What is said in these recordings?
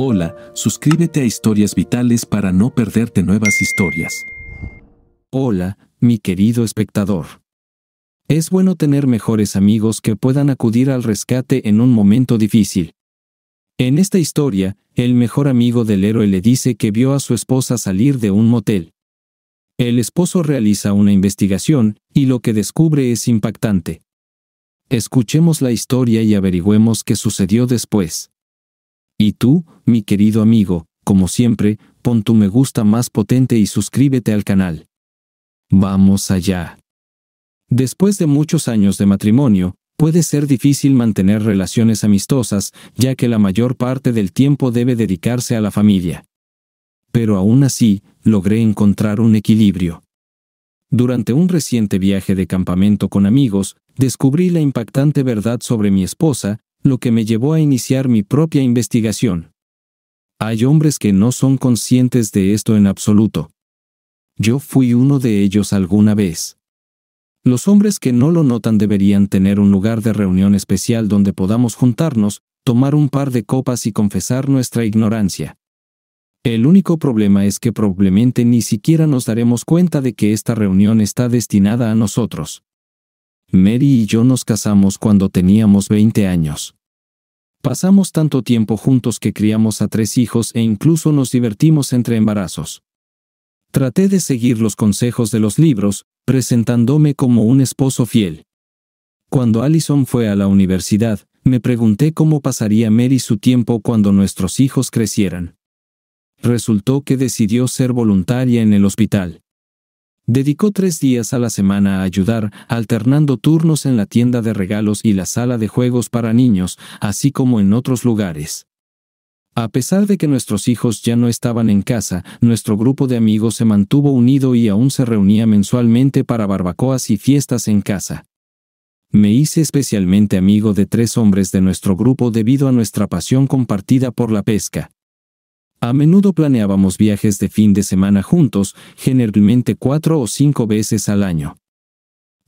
Hola, suscríbete a Historias Vitales para no perderte nuevas historias. Hola, mi querido espectador. Es bueno tener mejores amigos que puedan acudir al rescate en un momento difícil. En esta historia, el mejor amigo del héroe le dice que vio a su esposa salir de un motel. El esposo realiza una investigación, y lo que descubre es impactante. Escuchemos la historia y averigüemos qué sucedió después. Y tú, mi querido amigo, como siempre, pon tu me gusta más potente y suscríbete al canal. Vamos allá. Después de muchos años de matrimonio, puede ser difícil mantener relaciones amistosas, ya que la mayor parte del tiempo debe dedicarse a la familia. Pero aún así, logré encontrar un equilibrio. Durante un reciente viaje de campamento con amigos, descubrí la impactante verdad sobre mi esposa, lo que me llevó a iniciar mi propia investigación. Hay hombres que no son conscientes de esto en absoluto. Yo fui uno de ellos alguna vez. Los hombres que no lo notan deberían tener un lugar de reunión especial donde podamos juntarnos, tomar un par de copas y confesar nuestra ignorancia. El único problema es que probablemente ni siquiera nos daremos cuenta de que esta reunión está destinada a nosotros. Mary y yo nos casamos cuando teníamos 20 años. Pasamos tanto tiempo juntos que criamos a tres hijos e incluso nos divertimos entre embarazos. Traté de seguir los consejos de los libros, presentándome como un esposo fiel. Cuando Allison fue a la universidad, me pregunté cómo pasaría Mary su tiempo cuando nuestros hijos crecieran. Resultó que decidió ser voluntaria en el hospital. Dedicó tres días a la semana a ayudar, alternando turnos en la tienda de regalos y la sala de juegos para niños, así como en otros lugares. A pesar de que nuestros hijos ya no estaban en casa, nuestro grupo de amigos se mantuvo unido y aún se reunía mensualmente para barbacoas y fiestas en casa. Me hice especialmente amigo de tres hombres de nuestro grupo debido a nuestra pasión compartida por la pesca. A menudo planeábamos viajes de fin de semana juntos, generalmente cuatro o cinco veces al año.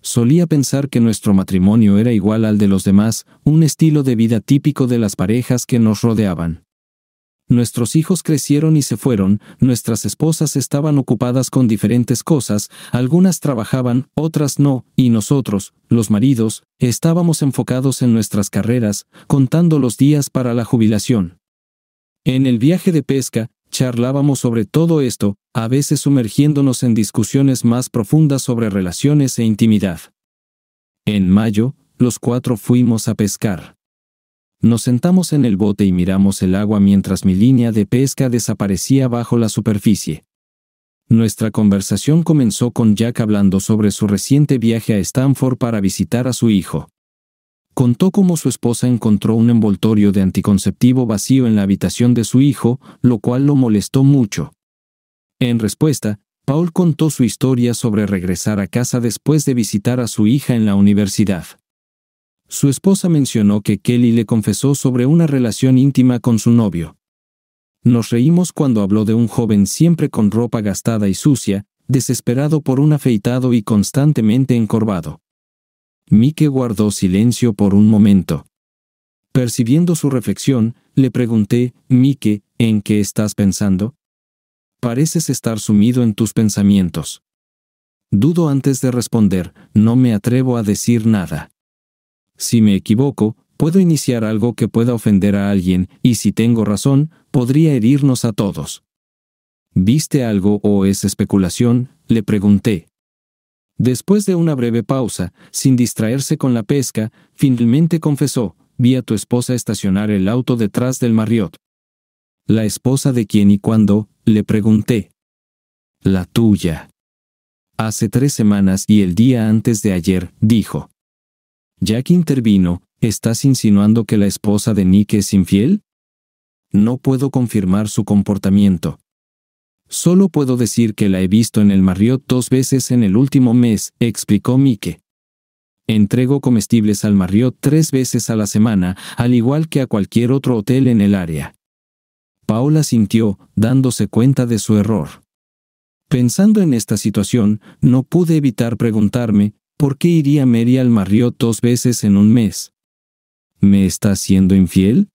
Solía pensar que nuestro matrimonio era igual al de los demás, un estilo de vida típico de las parejas que nos rodeaban. Nuestros hijos crecieron y se fueron, nuestras esposas estaban ocupadas con diferentes cosas, algunas trabajaban, otras no, y nosotros, los maridos, estábamos enfocados en nuestras carreras, contando los días para la jubilación. En el viaje de pesca, charlábamos sobre todo esto, a veces sumergiéndonos en discusiones más profundas sobre relaciones e intimidad. En mayo, los cuatro fuimos a pescar. Nos sentamos en el bote y miramos el agua mientras mi línea de pesca desaparecía bajo la superficie. Nuestra conversación comenzó con Jack hablando sobre su reciente viaje a Stanford para visitar a su hijo contó cómo su esposa encontró un envoltorio de anticonceptivo vacío en la habitación de su hijo, lo cual lo molestó mucho. En respuesta, Paul contó su historia sobre regresar a casa después de visitar a su hija en la universidad. Su esposa mencionó que Kelly le confesó sobre una relación íntima con su novio. Nos reímos cuando habló de un joven siempre con ropa gastada y sucia, desesperado por un afeitado y constantemente encorvado. Mike guardó silencio por un momento. Percibiendo su reflexión, le pregunté, Mike, ¿en qué estás pensando? Pareces estar sumido en tus pensamientos. Dudo antes de responder, no me atrevo a decir nada. Si me equivoco, puedo iniciar algo que pueda ofender a alguien, y si tengo razón, podría herirnos a todos. ¿Viste algo o es especulación? le pregunté. Después de una breve pausa, sin distraerse con la pesca, finalmente confesó, vi a tu esposa estacionar el auto detrás del Marriott. La esposa de quién y cuándo, le pregunté. La tuya. Hace tres semanas y el día antes de ayer, dijo. Jack intervino, ¿estás insinuando que la esposa de Nick es infiel? No puedo confirmar su comportamiento. Solo puedo decir que la he visto en el Marriott dos veces en el último mes, explicó Mike. Entrego comestibles al Marriott tres veces a la semana, al igual que a cualquier otro hotel en el área. Paola sintió, dándose cuenta de su error. Pensando en esta situación, no pude evitar preguntarme, ¿por qué iría Mary al Marriott dos veces en un mes? ¿Me está siendo infiel?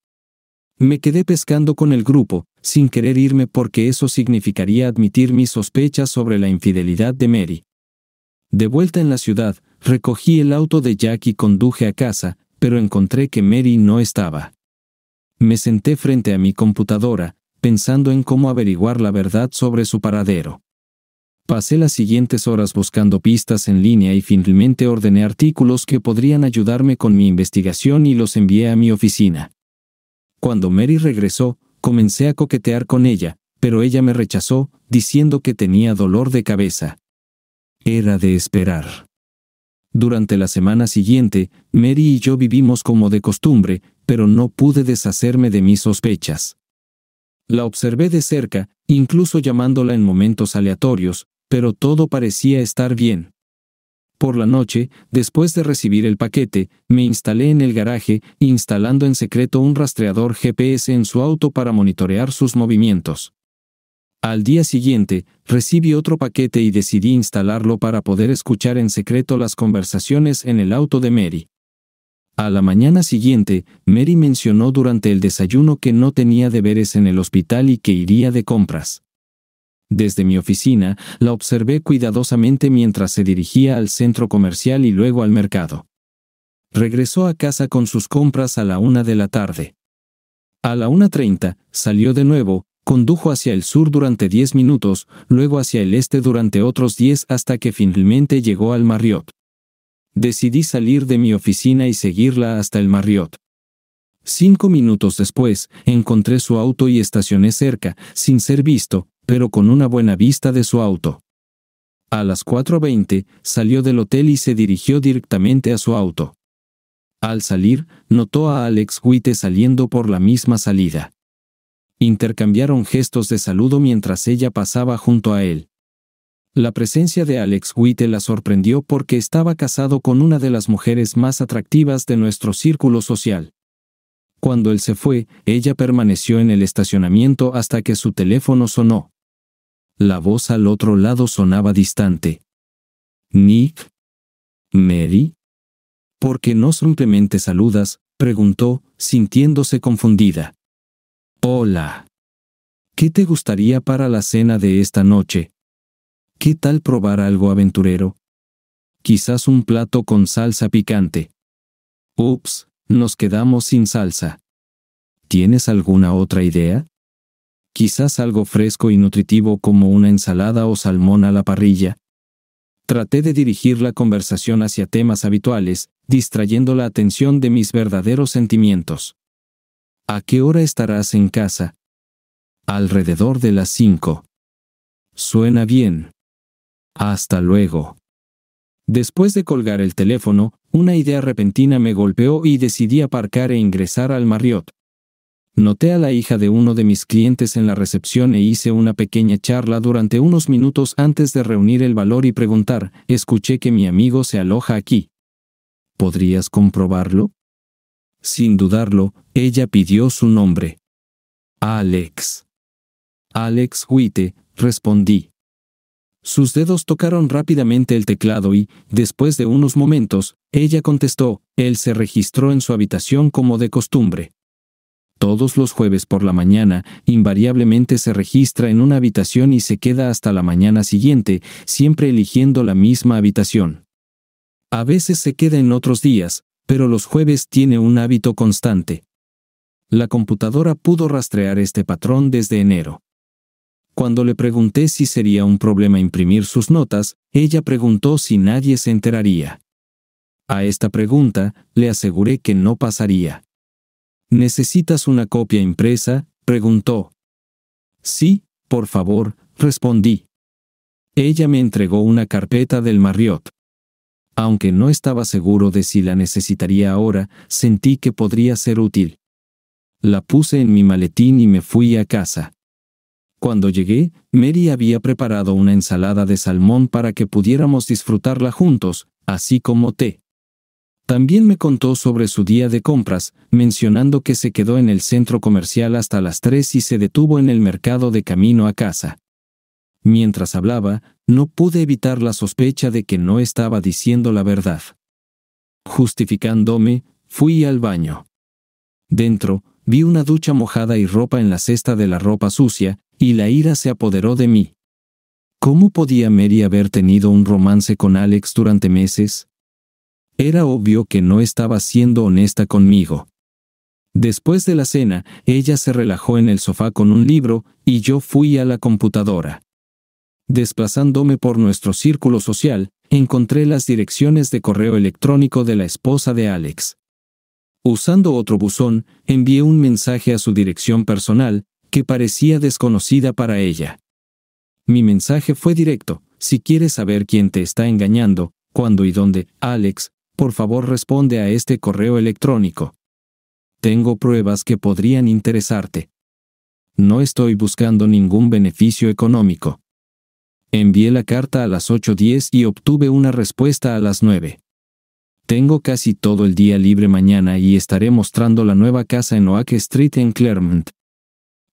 Me quedé pescando con el grupo, sin querer irme porque eso significaría admitir mis sospechas sobre la infidelidad de Mary. De vuelta en la ciudad, recogí el auto de Jack y conduje a casa, pero encontré que Mary no estaba. Me senté frente a mi computadora, pensando en cómo averiguar la verdad sobre su paradero. Pasé las siguientes horas buscando pistas en línea y finalmente ordené artículos que podrían ayudarme con mi investigación y los envié a mi oficina. Cuando Mary regresó, Comencé a coquetear con ella, pero ella me rechazó, diciendo que tenía dolor de cabeza. Era de esperar. Durante la semana siguiente, Mary y yo vivimos como de costumbre, pero no pude deshacerme de mis sospechas. La observé de cerca, incluso llamándola en momentos aleatorios, pero todo parecía estar bien. Por la noche, después de recibir el paquete, me instalé en el garaje, instalando en secreto un rastreador GPS en su auto para monitorear sus movimientos. Al día siguiente, recibí otro paquete y decidí instalarlo para poder escuchar en secreto las conversaciones en el auto de Mary. A la mañana siguiente, Mary mencionó durante el desayuno que no tenía deberes en el hospital y que iría de compras. Desde mi oficina, la observé cuidadosamente mientras se dirigía al centro comercial y luego al mercado. Regresó a casa con sus compras a la una de la tarde. A la una treinta, salió de nuevo, condujo hacia el sur durante diez minutos, luego hacia el este durante otros diez hasta que finalmente llegó al Marriott. Decidí salir de mi oficina y seguirla hasta el Marriott. Cinco minutos después, encontré su auto y estacioné cerca, sin ser visto, pero con una buena vista de su auto. A las 4.20 salió del hotel y se dirigió directamente a su auto. Al salir, notó a Alex Witte saliendo por la misma salida. Intercambiaron gestos de saludo mientras ella pasaba junto a él. La presencia de Alex Witte la sorprendió porque estaba casado con una de las mujeres más atractivas de nuestro círculo social. Cuando él se fue, ella permaneció en el estacionamiento hasta que su teléfono sonó. La voz al otro lado sonaba distante. ¿Nick? ¿Mary? ¿Por qué no simplemente saludas? preguntó, sintiéndose confundida. Hola. ¿Qué te gustaría para la cena de esta noche? ¿Qué tal probar algo aventurero? Quizás un plato con salsa picante. Ups, nos quedamos sin salsa. ¿Tienes alguna otra idea? quizás algo fresco y nutritivo como una ensalada o salmón a la parrilla. Traté de dirigir la conversación hacia temas habituales, distrayendo la atención de mis verdaderos sentimientos. ¿A qué hora estarás en casa? Alrededor de las cinco. Suena bien. Hasta luego. Después de colgar el teléfono, una idea repentina me golpeó y decidí aparcar e ingresar al Marriott. Noté a la hija de uno de mis clientes en la recepción e hice una pequeña charla durante unos minutos antes de reunir el valor y preguntar, escuché que mi amigo se aloja aquí. ¿Podrías comprobarlo? Sin dudarlo, ella pidió su nombre. Alex. Alex Huite, respondí. Sus dedos tocaron rápidamente el teclado y, después de unos momentos, ella contestó, él se registró en su habitación como de costumbre todos los jueves por la mañana, invariablemente se registra en una habitación y se queda hasta la mañana siguiente, siempre eligiendo la misma habitación. A veces se queda en otros días, pero los jueves tiene un hábito constante. La computadora pudo rastrear este patrón desde enero. Cuando le pregunté si sería un problema imprimir sus notas, ella preguntó si nadie se enteraría. A esta pregunta, le aseguré que no pasaría. ¿Necesitas una copia impresa? preguntó. Sí, por favor, respondí. Ella me entregó una carpeta del Marriott. Aunque no estaba seguro de si la necesitaría ahora, sentí que podría ser útil. La puse en mi maletín y me fui a casa. Cuando llegué, Mary había preparado una ensalada de salmón para que pudiéramos disfrutarla juntos, así como té. También me contó sobre su día de compras, mencionando que se quedó en el centro comercial hasta las 3 y se detuvo en el mercado de camino a casa. Mientras hablaba, no pude evitar la sospecha de que no estaba diciendo la verdad. Justificándome, fui al baño. Dentro, vi una ducha mojada y ropa en la cesta de la ropa sucia, y la ira se apoderó de mí. ¿Cómo podía Mary haber tenido un romance con Alex durante meses? Era obvio que no estaba siendo honesta conmigo. Después de la cena, ella se relajó en el sofá con un libro, y yo fui a la computadora. Desplazándome por nuestro círculo social, encontré las direcciones de correo electrónico de la esposa de Alex. Usando otro buzón, envié un mensaje a su dirección personal, que parecía desconocida para ella. Mi mensaje fue directo, si quieres saber quién te está engañando, cuándo y dónde, Alex, por favor responde a este correo electrónico. Tengo pruebas que podrían interesarte. No estoy buscando ningún beneficio económico. Envié la carta a las 8.10 y obtuve una respuesta a las 9. Tengo casi todo el día libre mañana y estaré mostrando la nueva casa en Oak Street en Claremont.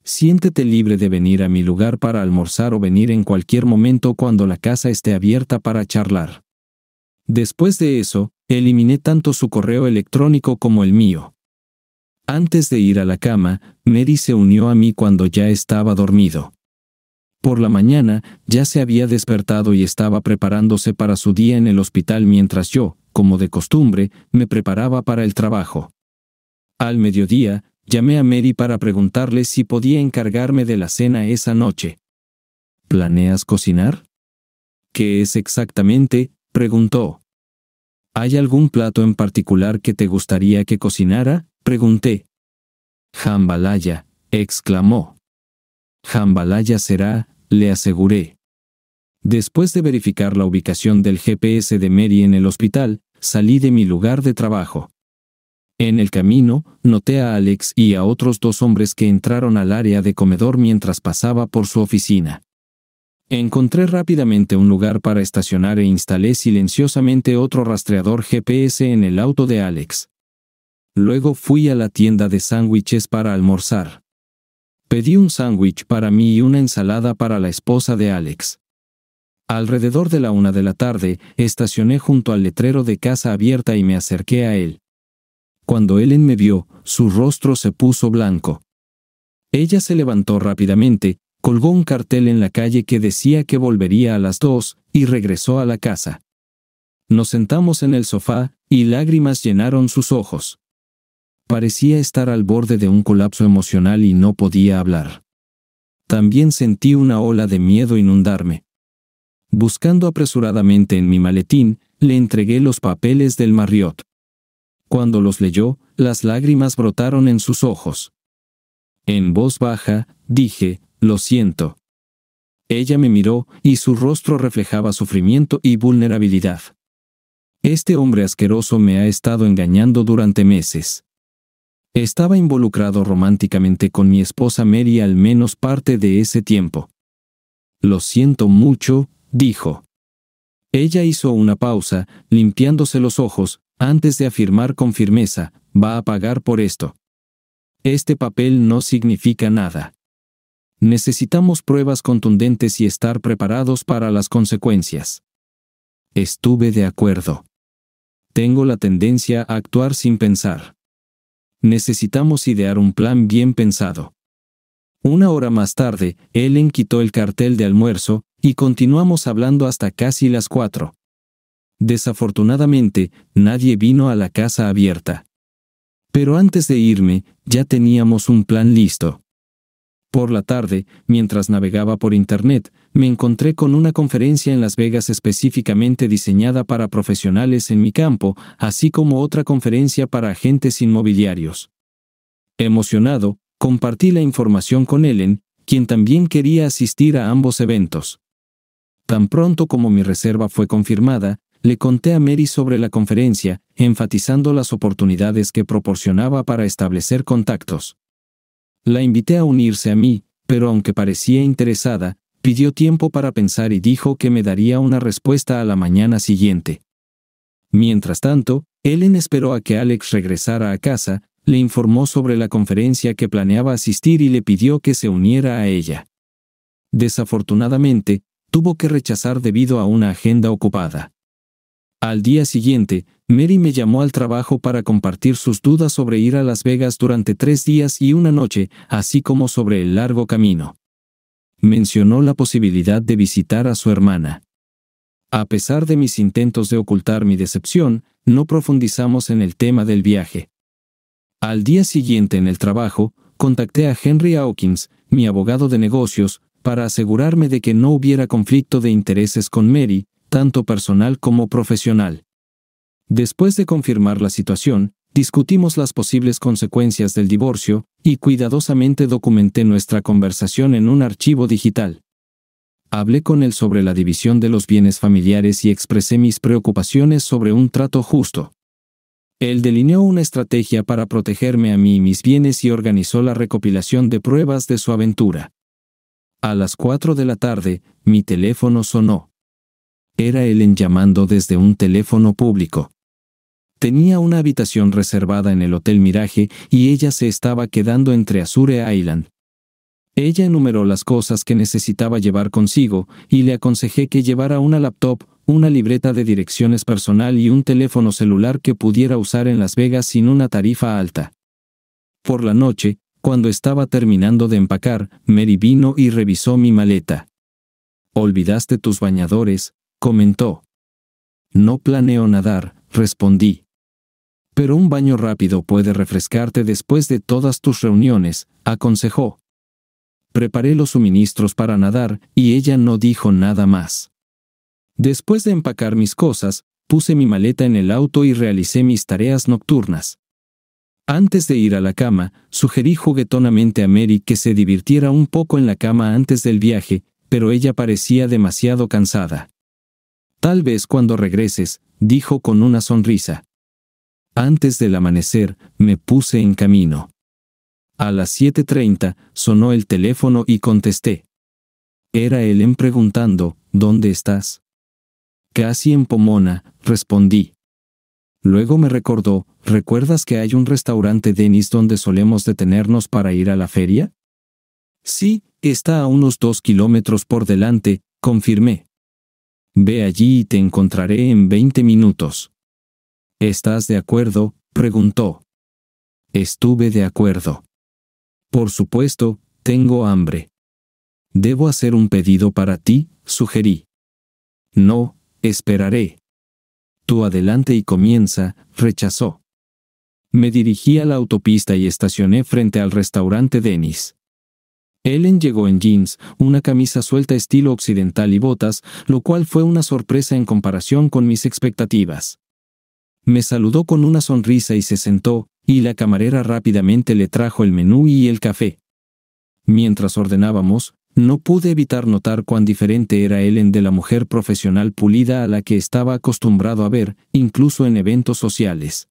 Siéntete libre de venir a mi lugar para almorzar o venir en cualquier momento cuando la casa esté abierta para charlar. Después de eso, Eliminé tanto su correo electrónico como el mío. Antes de ir a la cama, Mary se unió a mí cuando ya estaba dormido. Por la mañana, ya se había despertado y estaba preparándose para su día en el hospital mientras yo, como de costumbre, me preparaba para el trabajo. Al mediodía, llamé a Mary para preguntarle si podía encargarme de la cena esa noche. ¿Planeas cocinar? ¿Qué es exactamente? preguntó. ¿Hay algún plato en particular que te gustaría que cocinara? Pregunté. Jambalaya, exclamó. Jambalaya será, le aseguré. Después de verificar la ubicación del GPS de Mary en el hospital, salí de mi lugar de trabajo. En el camino, noté a Alex y a otros dos hombres que entraron al área de comedor mientras pasaba por su oficina. Encontré rápidamente un lugar para estacionar e instalé silenciosamente otro rastreador GPS en el auto de Alex. Luego fui a la tienda de sándwiches para almorzar. Pedí un sándwich para mí y una ensalada para la esposa de Alex. Alrededor de la una de la tarde, estacioné junto al letrero de casa abierta y me acerqué a él. Cuando Ellen me vio, su rostro se puso blanco. Ella se levantó rápidamente, colgó un cartel en la calle que decía que volvería a las dos, y regresó a la casa. Nos sentamos en el sofá, y lágrimas llenaron sus ojos. Parecía estar al borde de un colapso emocional y no podía hablar. También sentí una ola de miedo inundarme. Buscando apresuradamente en mi maletín, le entregué los papeles del Marriott. Cuando los leyó, las lágrimas brotaron en sus ojos. En voz baja, dije, lo siento. Ella me miró, y su rostro reflejaba sufrimiento y vulnerabilidad. Este hombre asqueroso me ha estado engañando durante meses. Estaba involucrado románticamente con mi esposa Mary al menos parte de ese tiempo. Lo siento mucho, dijo. Ella hizo una pausa, limpiándose los ojos, antes de afirmar con firmeza, va a pagar por esto. Este papel no significa nada. Necesitamos pruebas contundentes y estar preparados para las consecuencias. Estuve de acuerdo. Tengo la tendencia a actuar sin pensar. Necesitamos idear un plan bien pensado. Una hora más tarde, Ellen quitó el cartel de almuerzo, y continuamos hablando hasta casi las cuatro. Desafortunadamente, nadie vino a la casa abierta. Pero antes de irme, ya teníamos un plan listo. Por la tarde, mientras navegaba por Internet, me encontré con una conferencia en Las Vegas específicamente diseñada para profesionales en mi campo, así como otra conferencia para agentes inmobiliarios. Emocionado, compartí la información con Ellen, quien también quería asistir a ambos eventos. Tan pronto como mi reserva fue confirmada, le conté a Mary sobre la conferencia, enfatizando las oportunidades que proporcionaba para establecer contactos. La invité a unirse a mí, pero aunque parecía interesada, pidió tiempo para pensar y dijo que me daría una respuesta a la mañana siguiente. Mientras tanto, Ellen esperó a que Alex regresara a casa, le informó sobre la conferencia que planeaba asistir y le pidió que se uniera a ella. Desafortunadamente, tuvo que rechazar debido a una agenda ocupada. Al día siguiente, Mary me llamó al trabajo para compartir sus dudas sobre ir a Las Vegas durante tres días y una noche, así como sobre el largo camino. Mencionó la posibilidad de visitar a su hermana. A pesar de mis intentos de ocultar mi decepción, no profundizamos en el tema del viaje. Al día siguiente en el trabajo, contacté a Henry Hawkins, mi abogado de negocios, para asegurarme de que no hubiera conflicto de intereses con Mary, tanto personal como profesional. Después de confirmar la situación, discutimos las posibles consecuencias del divorcio y cuidadosamente documenté nuestra conversación en un archivo digital. Hablé con él sobre la división de los bienes familiares y expresé mis preocupaciones sobre un trato justo. Él delineó una estrategia para protegerme a mí y mis bienes y organizó la recopilación de pruebas de su aventura. A las 4 de la tarde, mi teléfono sonó. Era Ellen llamando desde un teléfono público. Tenía una habitación reservada en el Hotel Mirage y ella se estaba quedando entre Azure Island. Ella enumeró las cosas que necesitaba llevar consigo y le aconsejé que llevara una laptop, una libreta de direcciones personal y un teléfono celular que pudiera usar en Las Vegas sin una tarifa alta. Por la noche, cuando estaba terminando de empacar, Mary vino y revisó mi maleta. ¿Olvidaste tus bañadores? comentó. No planeo nadar, respondí. Pero un baño rápido puede refrescarte después de todas tus reuniones, aconsejó. Preparé los suministros para nadar, y ella no dijo nada más. Después de empacar mis cosas, puse mi maleta en el auto y realicé mis tareas nocturnas. Antes de ir a la cama, sugerí juguetonamente a Mary que se divirtiera un poco en la cama antes del viaje, pero ella parecía demasiado cansada. Tal vez cuando regreses, dijo con una sonrisa. Antes del amanecer, me puse en camino. A las 7.30 sonó el teléfono y contesté. Era en preguntando, ¿dónde estás? Casi en Pomona, respondí. Luego me recordó, ¿recuerdas que hay un restaurante Denis donde solemos detenernos para ir a la feria? Sí, está a unos dos kilómetros por delante, confirmé. Ve allí y te encontraré en veinte minutos. ¿Estás de acuerdo? preguntó. Estuve de acuerdo. Por supuesto, tengo hambre. ¿Debo hacer un pedido para ti? sugerí. No, esperaré. Tú adelante y comienza, rechazó. Me dirigí a la autopista y estacioné frente al restaurante Denis. Ellen llegó en jeans, una camisa suelta estilo occidental y botas, lo cual fue una sorpresa en comparación con mis expectativas. Me saludó con una sonrisa y se sentó, y la camarera rápidamente le trajo el menú y el café. Mientras ordenábamos, no pude evitar notar cuán diferente era Ellen de la mujer profesional pulida a la que estaba acostumbrado a ver, incluso en eventos sociales.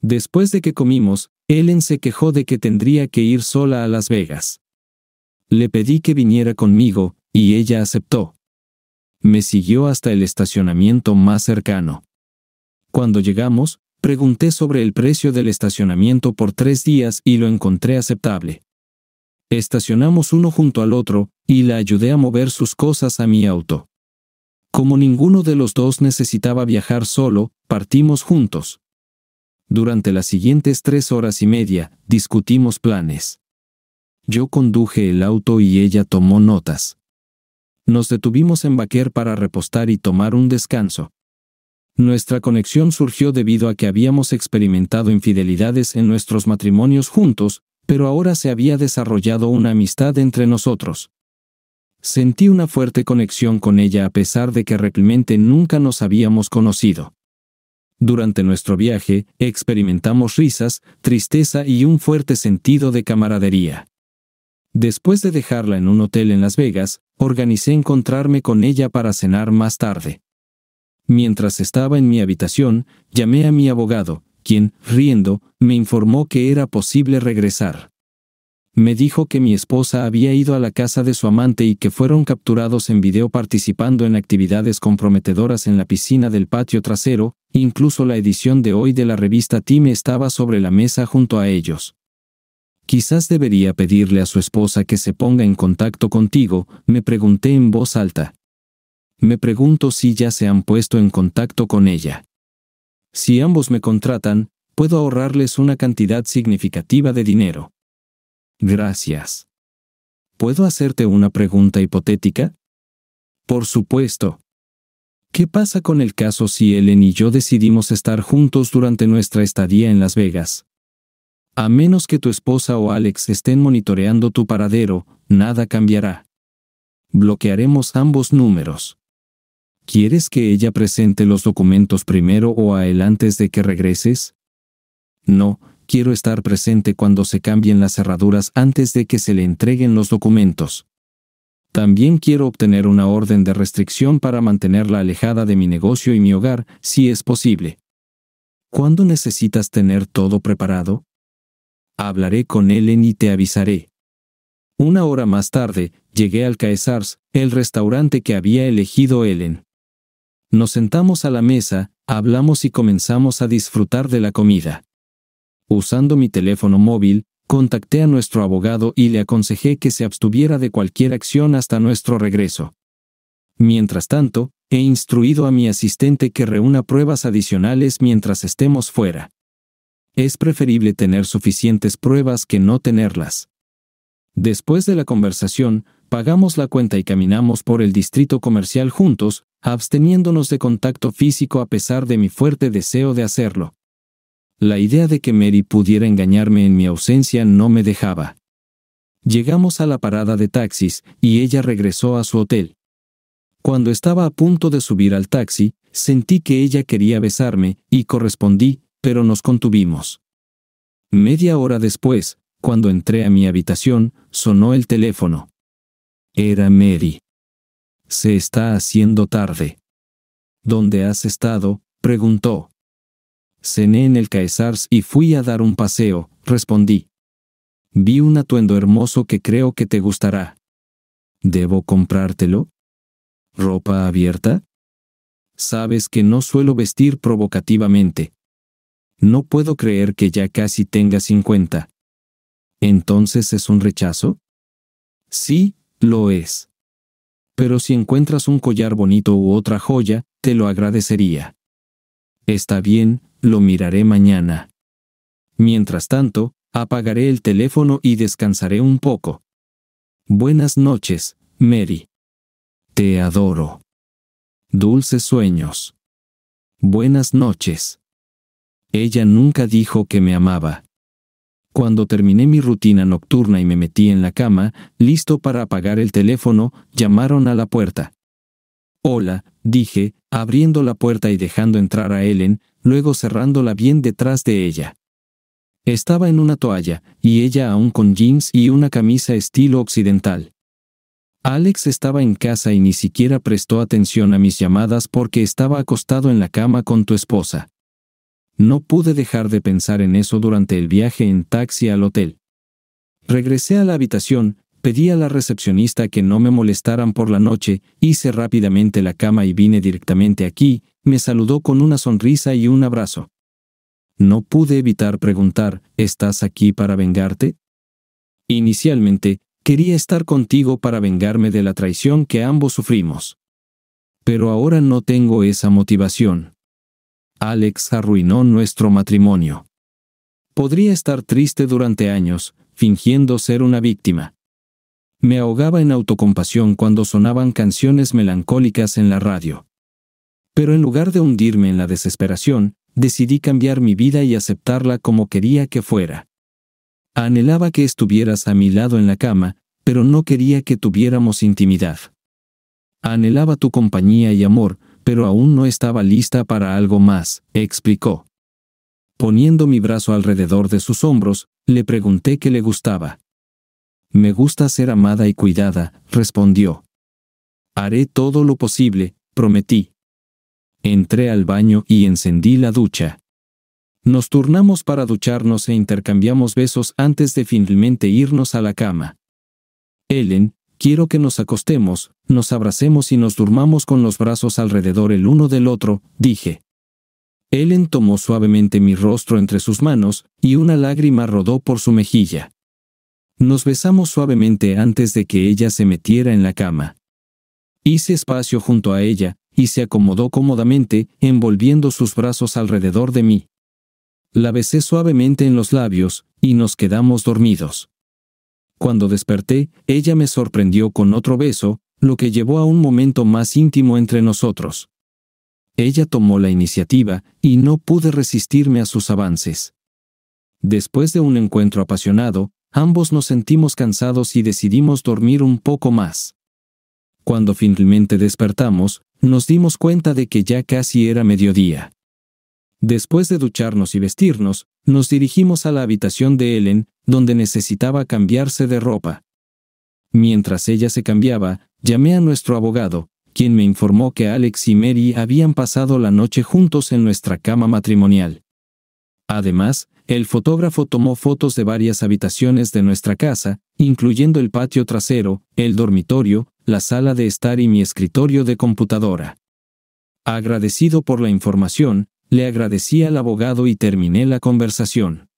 Después de que comimos, Ellen se quejó de que tendría que ir sola a Las Vegas. Le pedí que viniera conmigo, y ella aceptó. Me siguió hasta el estacionamiento más cercano. Cuando llegamos, pregunté sobre el precio del estacionamiento por tres días y lo encontré aceptable. Estacionamos uno junto al otro, y la ayudé a mover sus cosas a mi auto. Como ninguno de los dos necesitaba viajar solo, partimos juntos. Durante las siguientes tres horas y media, discutimos planes. Yo conduje el auto y ella tomó notas. Nos detuvimos en Baquer para repostar y tomar un descanso. Nuestra conexión surgió debido a que habíamos experimentado infidelidades en nuestros matrimonios juntos, pero ahora se había desarrollado una amistad entre nosotros. Sentí una fuerte conexión con ella a pesar de que realmente nunca nos habíamos conocido. Durante nuestro viaje, experimentamos risas, tristeza y un fuerte sentido de camaradería. Después de dejarla en un hotel en Las Vegas, organicé encontrarme con ella para cenar más tarde. Mientras estaba en mi habitación, llamé a mi abogado, quien, riendo, me informó que era posible regresar. Me dijo que mi esposa había ido a la casa de su amante y que fueron capturados en video participando en actividades comprometedoras en la piscina del patio trasero, incluso la edición de hoy de la revista Time estaba sobre la mesa junto a ellos. Quizás debería pedirle a su esposa que se ponga en contacto contigo, me pregunté en voz alta. Me pregunto si ya se han puesto en contacto con ella. Si ambos me contratan, puedo ahorrarles una cantidad significativa de dinero. Gracias. ¿Puedo hacerte una pregunta hipotética? Por supuesto. ¿Qué pasa con el caso si Ellen y yo decidimos estar juntos durante nuestra estadía en Las Vegas? A menos que tu esposa o Alex estén monitoreando tu paradero, nada cambiará. Bloquearemos ambos números. ¿Quieres que ella presente los documentos primero o a él antes de que regreses? No, quiero estar presente cuando se cambien las cerraduras antes de que se le entreguen los documentos. También quiero obtener una orden de restricción para mantenerla alejada de mi negocio y mi hogar, si es posible. ¿Cuándo necesitas tener todo preparado? Hablaré con Ellen y te avisaré. Una hora más tarde, llegué al Caesars, el restaurante que había elegido Ellen. Nos sentamos a la mesa, hablamos y comenzamos a disfrutar de la comida. Usando mi teléfono móvil, contacté a nuestro abogado y le aconsejé que se abstuviera de cualquier acción hasta nuestro regreso. Mientras tanto, he instruido a mi asistente que reúna pruebas adicionales mientras estemos fuera. Es preferible tener suficientes pruebas que no tenerlas. Después de la conversación, pagamos la cuenta y caminamos por el distrito comercial juntos, absteniéndonos de contacto físico a pesar de mi fuerte deseo de hacerlo. La idea de que Mary pudiera engañarme en mi ausencia no me dejaba. Llegamos a la parada de taxis, y ella regresó a su hotel. Cuando estaba a punto de subir al taxi, sentí que ella quería besarme, y correspondí, pero nos contuvimos. Media hora después, cuando entré a mi habitación, sonó el teléfono. Era Mary. Se está haciendo tarde. ¿Dónde has estado? preguntó. Cené en el Caesars y fui a dar un paseo, respondí. Vi un atuendo hermoso que creo que te gustará. ¿Debo comprártelo? ¿Ropa abierta? Sabes que no suelo vestir provocativamente, no puedo creer que ya casi tenga 50. ¿Entonces es un rechazo? Sí, lo es. Pero si encuentras un collar bonito u otra joya, te lo agradecería. Está bien, lo miraré mañana. Mientras tanto, apagaré el teléfono y descansaré un poco. Buenas noches, Mary. Te adoro. Dulces sueños. Buenas noches. Ella nunca dijo que me amaba. Cuando terminé mi rutina nocturna y me metí en la cama, listo para apagar el teléfono, llamaron a la puerta. Hola, dije, abriendo la puerta y dejando entrar a Ellen, luego cerrándola bien detrás de ella. Estaba en una toalla, y ella aún con jeans y una camisa estilo occidental. Alex estaba en casa y ni siquiera prestó atención a mis llamadas porque estaba acostado en la cama con tu esposa. No pude dejar de pensar en eso durante el viaje en taxi al hotel. Regresé a la habitación, pedí a la recepcionista que no me molestaran por la noche, hice rápidamente la cama y vine directamente aquí, me saludó con una sonrisa y un abrazo. No pude evitar preguntar, ¿estás aquí para vengarte? Inicialmente, quería estar contigo para vengarme de la traición que ambos sufrimos. Pero ahora no tengo esa motivación. Alex arruinó nuestro matrimonio. Podría estar triste durante años, fingiendo ser una víctima. Me ahogaba en autocompasión cuando sonaban canciones melancólicas en la radio. Pero en lugar de hundirme en la desesperación, decidí cambiar mi vida y aceptarla como quería que fuera. Anhelaba que estuvieras a mi lado en la cama, pero no quería que tuviéramos intimidad. Anhelaba tu compañía y amor, pero aún no estaba lista para algo más, explicó. Poniendo mi brazo alrededor de sus hombros, le pregunté qué le gustaba. Me gusta ser amada y cuidada, respondió. Haré todo lo posible, prometí. Entré al baño y encendí la ducha. Nos turnamos para ducharnos e intercambiamos besos antes de finalmente irnos a la cama. Ellen, quiero que nos acostemos, nos abracemos y nos durmamos con los brazos alrededor el uno del otro, dije. Ellen tomó suavemente mi rostro entre sus manos, y una lágrima rodó por su mejilla. Nos besamos suavemente antes de que ella se metiera en la cama. Hice espacio junto a ella, y se acomodó cómodamente, envolviendo sus brazos alrededor de mí. La besé suavemente en los labios, y nos quedamos dormidos. Cuando desperté, ella me sorprendió con otro beso, lo que llevó a un momento más íntimo entre nosotros. Ella tomó la iniciativa, y no pude resistirme a sus avances. Después de un encuentro apasionado, ambos nos sentimos cansados y decidimos dormir un poco más. Cuando finalmente despertamos, nos dimos cuenta de que ya casi era mediodía. Después de ducharnos y vestirnos, nos dirigimos a la habitación de Ellen, donde necesitaba cambiarse de ropa. Mientras ella se cambiaba, llamé a nuestro abogado, quien me informó que Alex y Mary habían pasado la noche juntos en nuestra cama matrimonial. Además, el fotógrafo tomó fotos de varias habitaciones de nuestra casa, incluyendo el patio trasero, el dormitorio, la sala de estar y mi escritorio de computadora. Agradecido por la información, le agradecí al abogado y terminé la conversación.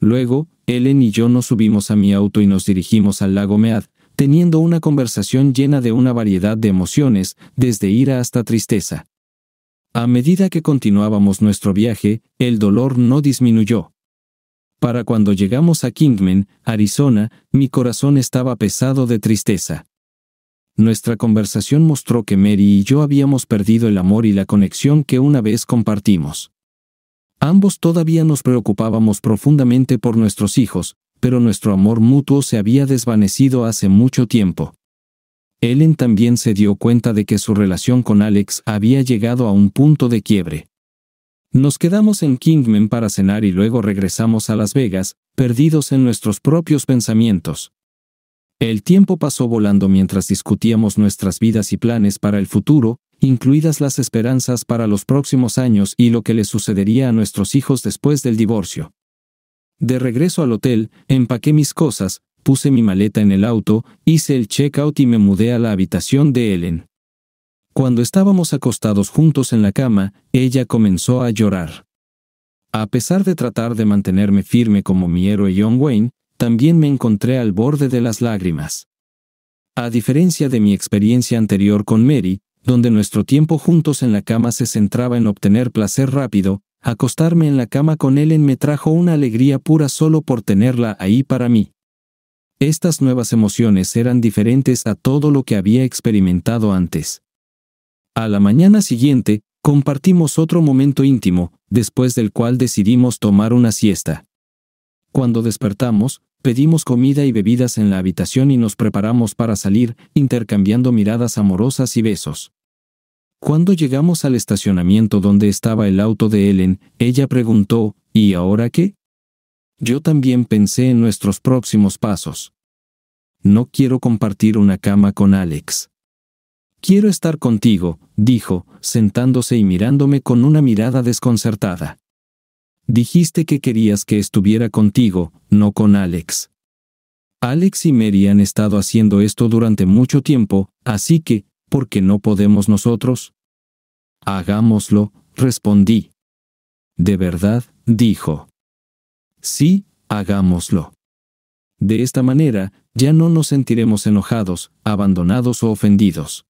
Luego, Ellen y yo nos subimos a mi auto y nos dirigimos al lago Mead, teniendo una conversación llena de una variedad de emociones, desde ira hasta tristeza. A medida que continuábamos nuestro viaje, el dolor no disminuyó. Para cuando llegamos a Kingman, Arizona, mi corazón estaba pesado de tristeza nuestra conversación mostró que Mary y yo habíamos perdido el amor y la conexión que una vez compartimos. Ambos todavía nos preocupábamos profundamente por nuestros hijos, pero nuestro amor mutuo se había desvanecido hace mucho tiempo. Ellen también se dio cuenta de que su relación con Alex había llegado a un punto de quiebre. Nos quedamos en Kingman para cenar y luego regresamos a Las Vegas, perdidos en nuestros propios pensamientos. El tiempo pasó volando mientras discutíamos nuestras vidas y planes para el futuro, incluidas las esperanzas para los próximos años y lo que le sucedería a nuestros hijos después del divorcio. De regreso al hotel, empaqué mis cosas, puse mi maleta en el auto, hice el check-out y me mudé a la habitación de Ellen. Cuando estábamos acostados juntos en la cama, ella comenzó a llorar. A pesar de tratar de mantenerme firme como mi héroe John Wayne, también me encontré al borde de las lágrimas. A diferencia de mi experiencia anterior con Mary, donde nuestro tiempo juntos en la cama se centraba en obtener placer rápido, acostarme en la cama con Ellen me trajo una alegría pura solo por tenerla ahí para mí. Estas nuevas emociones eran diferentes a todo lo que había experimentado antes. A la mañana siguiente, compartimos otro momento íntimo, después del cual decidimos tomar una siesta. Cuando despertamos, Pedimos comida y bebidas en la habitación y nos preparamos para salir, intercambiando miradas amorosas y besos. Cuando llegamos al estacionamiento donde estaba el auto de Ellen, ella preguntó, ¿y ahora qué? Yo también pensé en nuestros próximos pasos. No quiero compartir una cama con Alex. Quiero estar contigo, dijo, sentándose y mirándome con una mirada desconcertada. Dijiste que querías que estuviera contigo, no con Alex. Alex y Mary han estado haciendo esto durante mucho tiempo, así que, ¿por qué no podemos nosotros? Hagámoslo, respondí. De verdad, dijo. Sí, hagámoslo. De esta manera, ya no nos sentiremos enojados, abandonados o ofendidos.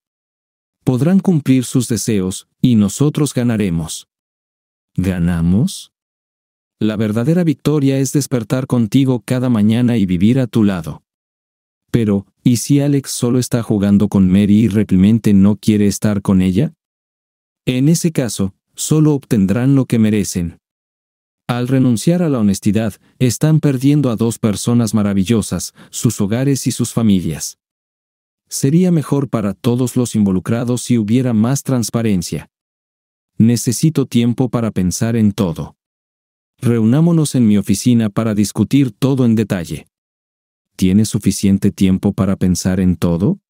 Podrán cumplir sus deseos, y nosotros ganaremos. ¿Ganamos? La verdadera victoria es despertar contigo cada mañana y vivir a tu lado. Pero, ¿y si Alex solo está jugando con Mary y realmente no quiere estar con ella? En ese caso, solo obtendrán lo que merecen. Al renunciar a la honestidad, están perdiendo a dos personas maravillosas, sus hogares y sus familias. Sería mejor para todos los involucrados si hubiera más transparencia. Necesito tiempo para pensar en todo. Reunámonos en mi oficina para discutir todo en detalle. ¿Tienes suficiente tiempo para pensar en todo?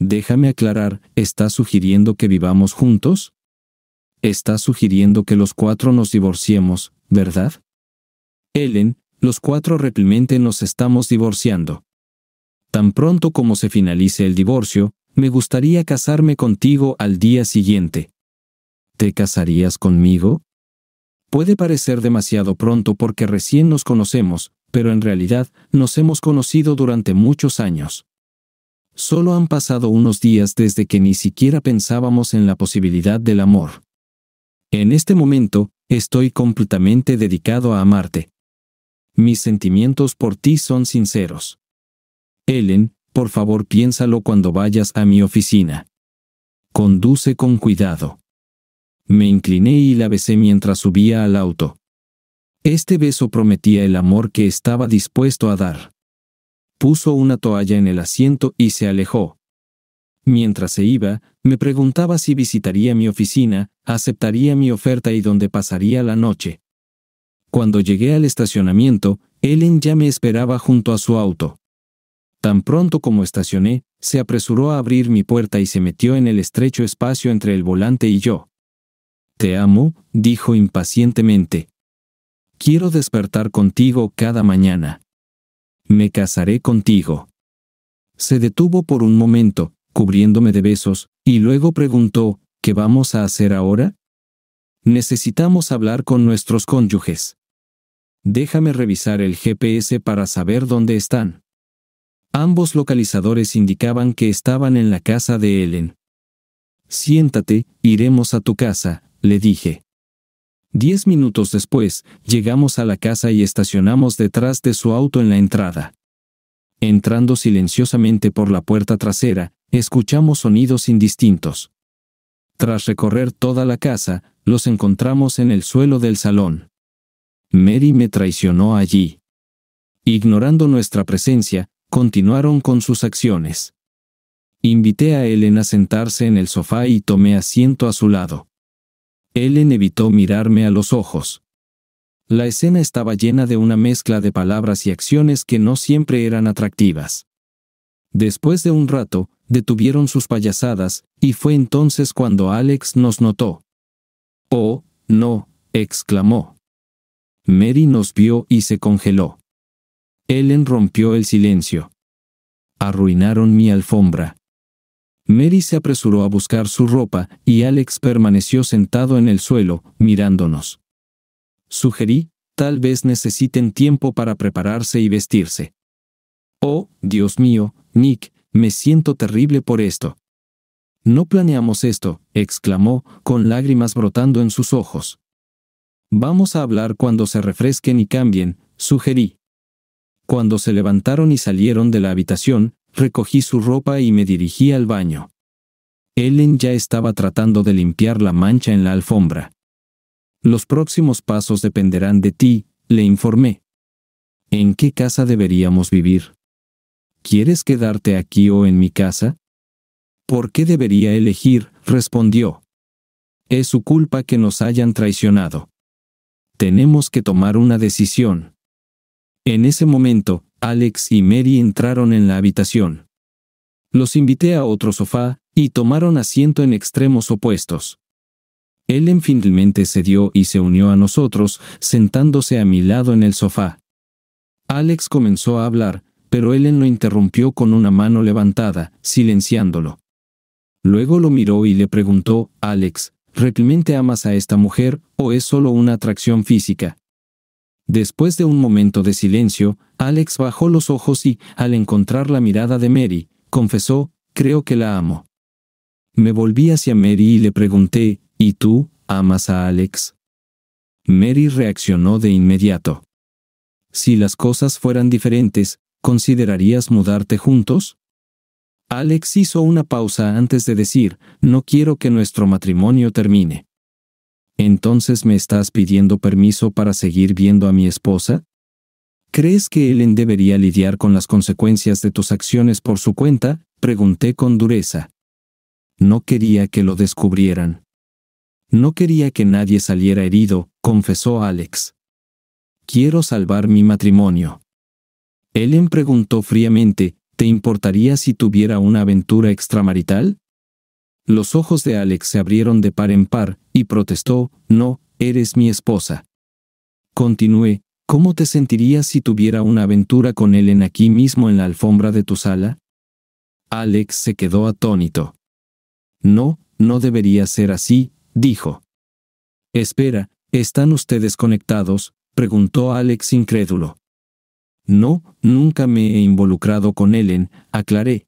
Déjame aclarar, ¿estás sugiriendo que vivamos juntos? ¿Estás sugiriendo que los cuatro nos divorciemos, verdad? Ellen, los cuatro realmente nos estamos divorciando. Tan pronto como se finalice el divorcio, me gustaría casarme contigo al día siguiente. ¿Te casarías conmigo? Puede parecer demasiado pronto porque recién nos conocemos, pero en realidad nos hemos conocido durante muchos años. Solo han pasado unos días desde que ni siquiera pensábamos en la posibilidad del amor. En este momento, estoy completamente dedicado a amarte. Mis sentimientos por ti son sinceros. Ellen, por favor piénsalo cuando vayas a mi oficina. Conduce con cuidado. Me incliné y la besé mientras subía al auto. Este beso prometía el amor que estaba dispuesto a dar. Puso una toalla en el asiento y se alejó. Mientras se iba, me preguntaba si visitaría mi oficina, aceptaría mi oferta y dónde pasaría la noche. Cuando llegué al estacionamiento, Ellen ya me esperaba junto a su auto. Tan pronto como estacioné, se apresuró a abrir mi puerta y se metió en el estrecho espacio entre el volante y yo. Te amo, dijo impacientemente. Quiero despertar contigo cada mañana. Me casaré contigo. Se detuvo por un momento, cubriéndome de besos, y luego preguntó, ¿qué vamos a hacer ahora? Necesitamos hablar con nuestros cónyuges. Déjame revisar el GPS para saber dónde están. Ambos localizadores indicaban que estaban en la casa de Ellen. Siéntate, iremos a tu casa, le dije. Diez minutos después, llegamos a la casa y estacionamos detrás de su auto en la entrada. Entrando silenciosamente por la puerta trasera, escuchamos sonidos indistintos. Tras recorrer toda la casa, los encontramos en el suelo del salón. Mary me traicionó allí. Ignorando nuestra presencia, continuaron con sus acciones. Invité a Ellen a sentarse en el sofá y tomé asiento a su lado. Ellen evitó mirarme a los ojos. La escena estaba llena de una mezcla de palabras y acciones que no siempre eran atractivas. Después de un rato, detuvieron sus payasadas, y fue entonces cuando Alex nos notó. Oh, no, exclamó. Mary nos vio y se congeló. Ellen rompió el silencio. Arruinaron mi alfombra. Mary se apresuró a buscar su ropa y Alex permaneció sentado en el suelo, mirándonos. Sugerí, tal vez necesiten tiempo para prepararse y vestirse. Oh, Dios mío, Nick, me siento terrible por esto. No planeamos esto, exclamó, con lágrimas brotando en sus ojos. Vamos a hablar cuando se refresquen y cambien, sugerí. Cuando se levantaron y salieron de la habitación, Recogí su ropa y me dirigí al baño. Ellen ya estaba tratando de limpiar la mancha en la alfombra. Los próximos pasos dependerán de ti, le informé. ¿En qué casa deberíamos vivir? ¿Quieres quedarte aquí o en mi casa? ¿Por qué debería elegir? respondió. Es su culpa que nos hayan traicionado. Tenemos que tomar una decisión. En ese momento, Alex y Mary entraron en la habitación. Los invité a otro sofá, y tomaron asiento en extremos opuestos. Ellen finalmente cedió y se unió a nosotros, sentándose a mi lado en el sofá. Alex comenzó a hablar, pero Ellen lo interrumpió con una mano levantada, silenciándolo. Luego lo miró y le preguntó, Alex, ¿realmente amas a esta mujer o es solo una atracción física? Después de un momento de silencio, Alex bajó los ojos y, al encontrar la mirada de Mary, confesó, creo que la amo. Me volví hacia Mary y le pregunté, ¿y tú, amas a Alex? Mary reaccionó de inmediato. Si las cosas fueran diferentes, ¿considerarías mudarte juntos? Alex hizo una pausa antes de decir, no quiero que nuestro matrimonio termine. ¿Entonces me estás pidiendo permiso para seguir viendo a mi esposa? ¿Crees que Ellen debería lidiar con las consecuencias de tus acciones por su cuenta? Pregunté con dureza. No quería que lo descubrieran. No quería que nadie saliera herido, confesó Alex. Quiero salvar mi matrimonio. Ellen preguntó fríamente, ¿te importaría si tuviera una aventura extramarital? Los ojos de Alex se abrieron de par en par, y protestó, No, eres mi esposa. Continué, ¿cómo te sentirías si tuviera una aventura con Ellen aquí mismo en la alfombra de tu sala? Alex se quedó atónito. No, no debería ser así, dijo. Espera, ¿están ustedes conectados? preguntó Alex incrédulo. No, nunca me he involucrado con Ellen, aclaré.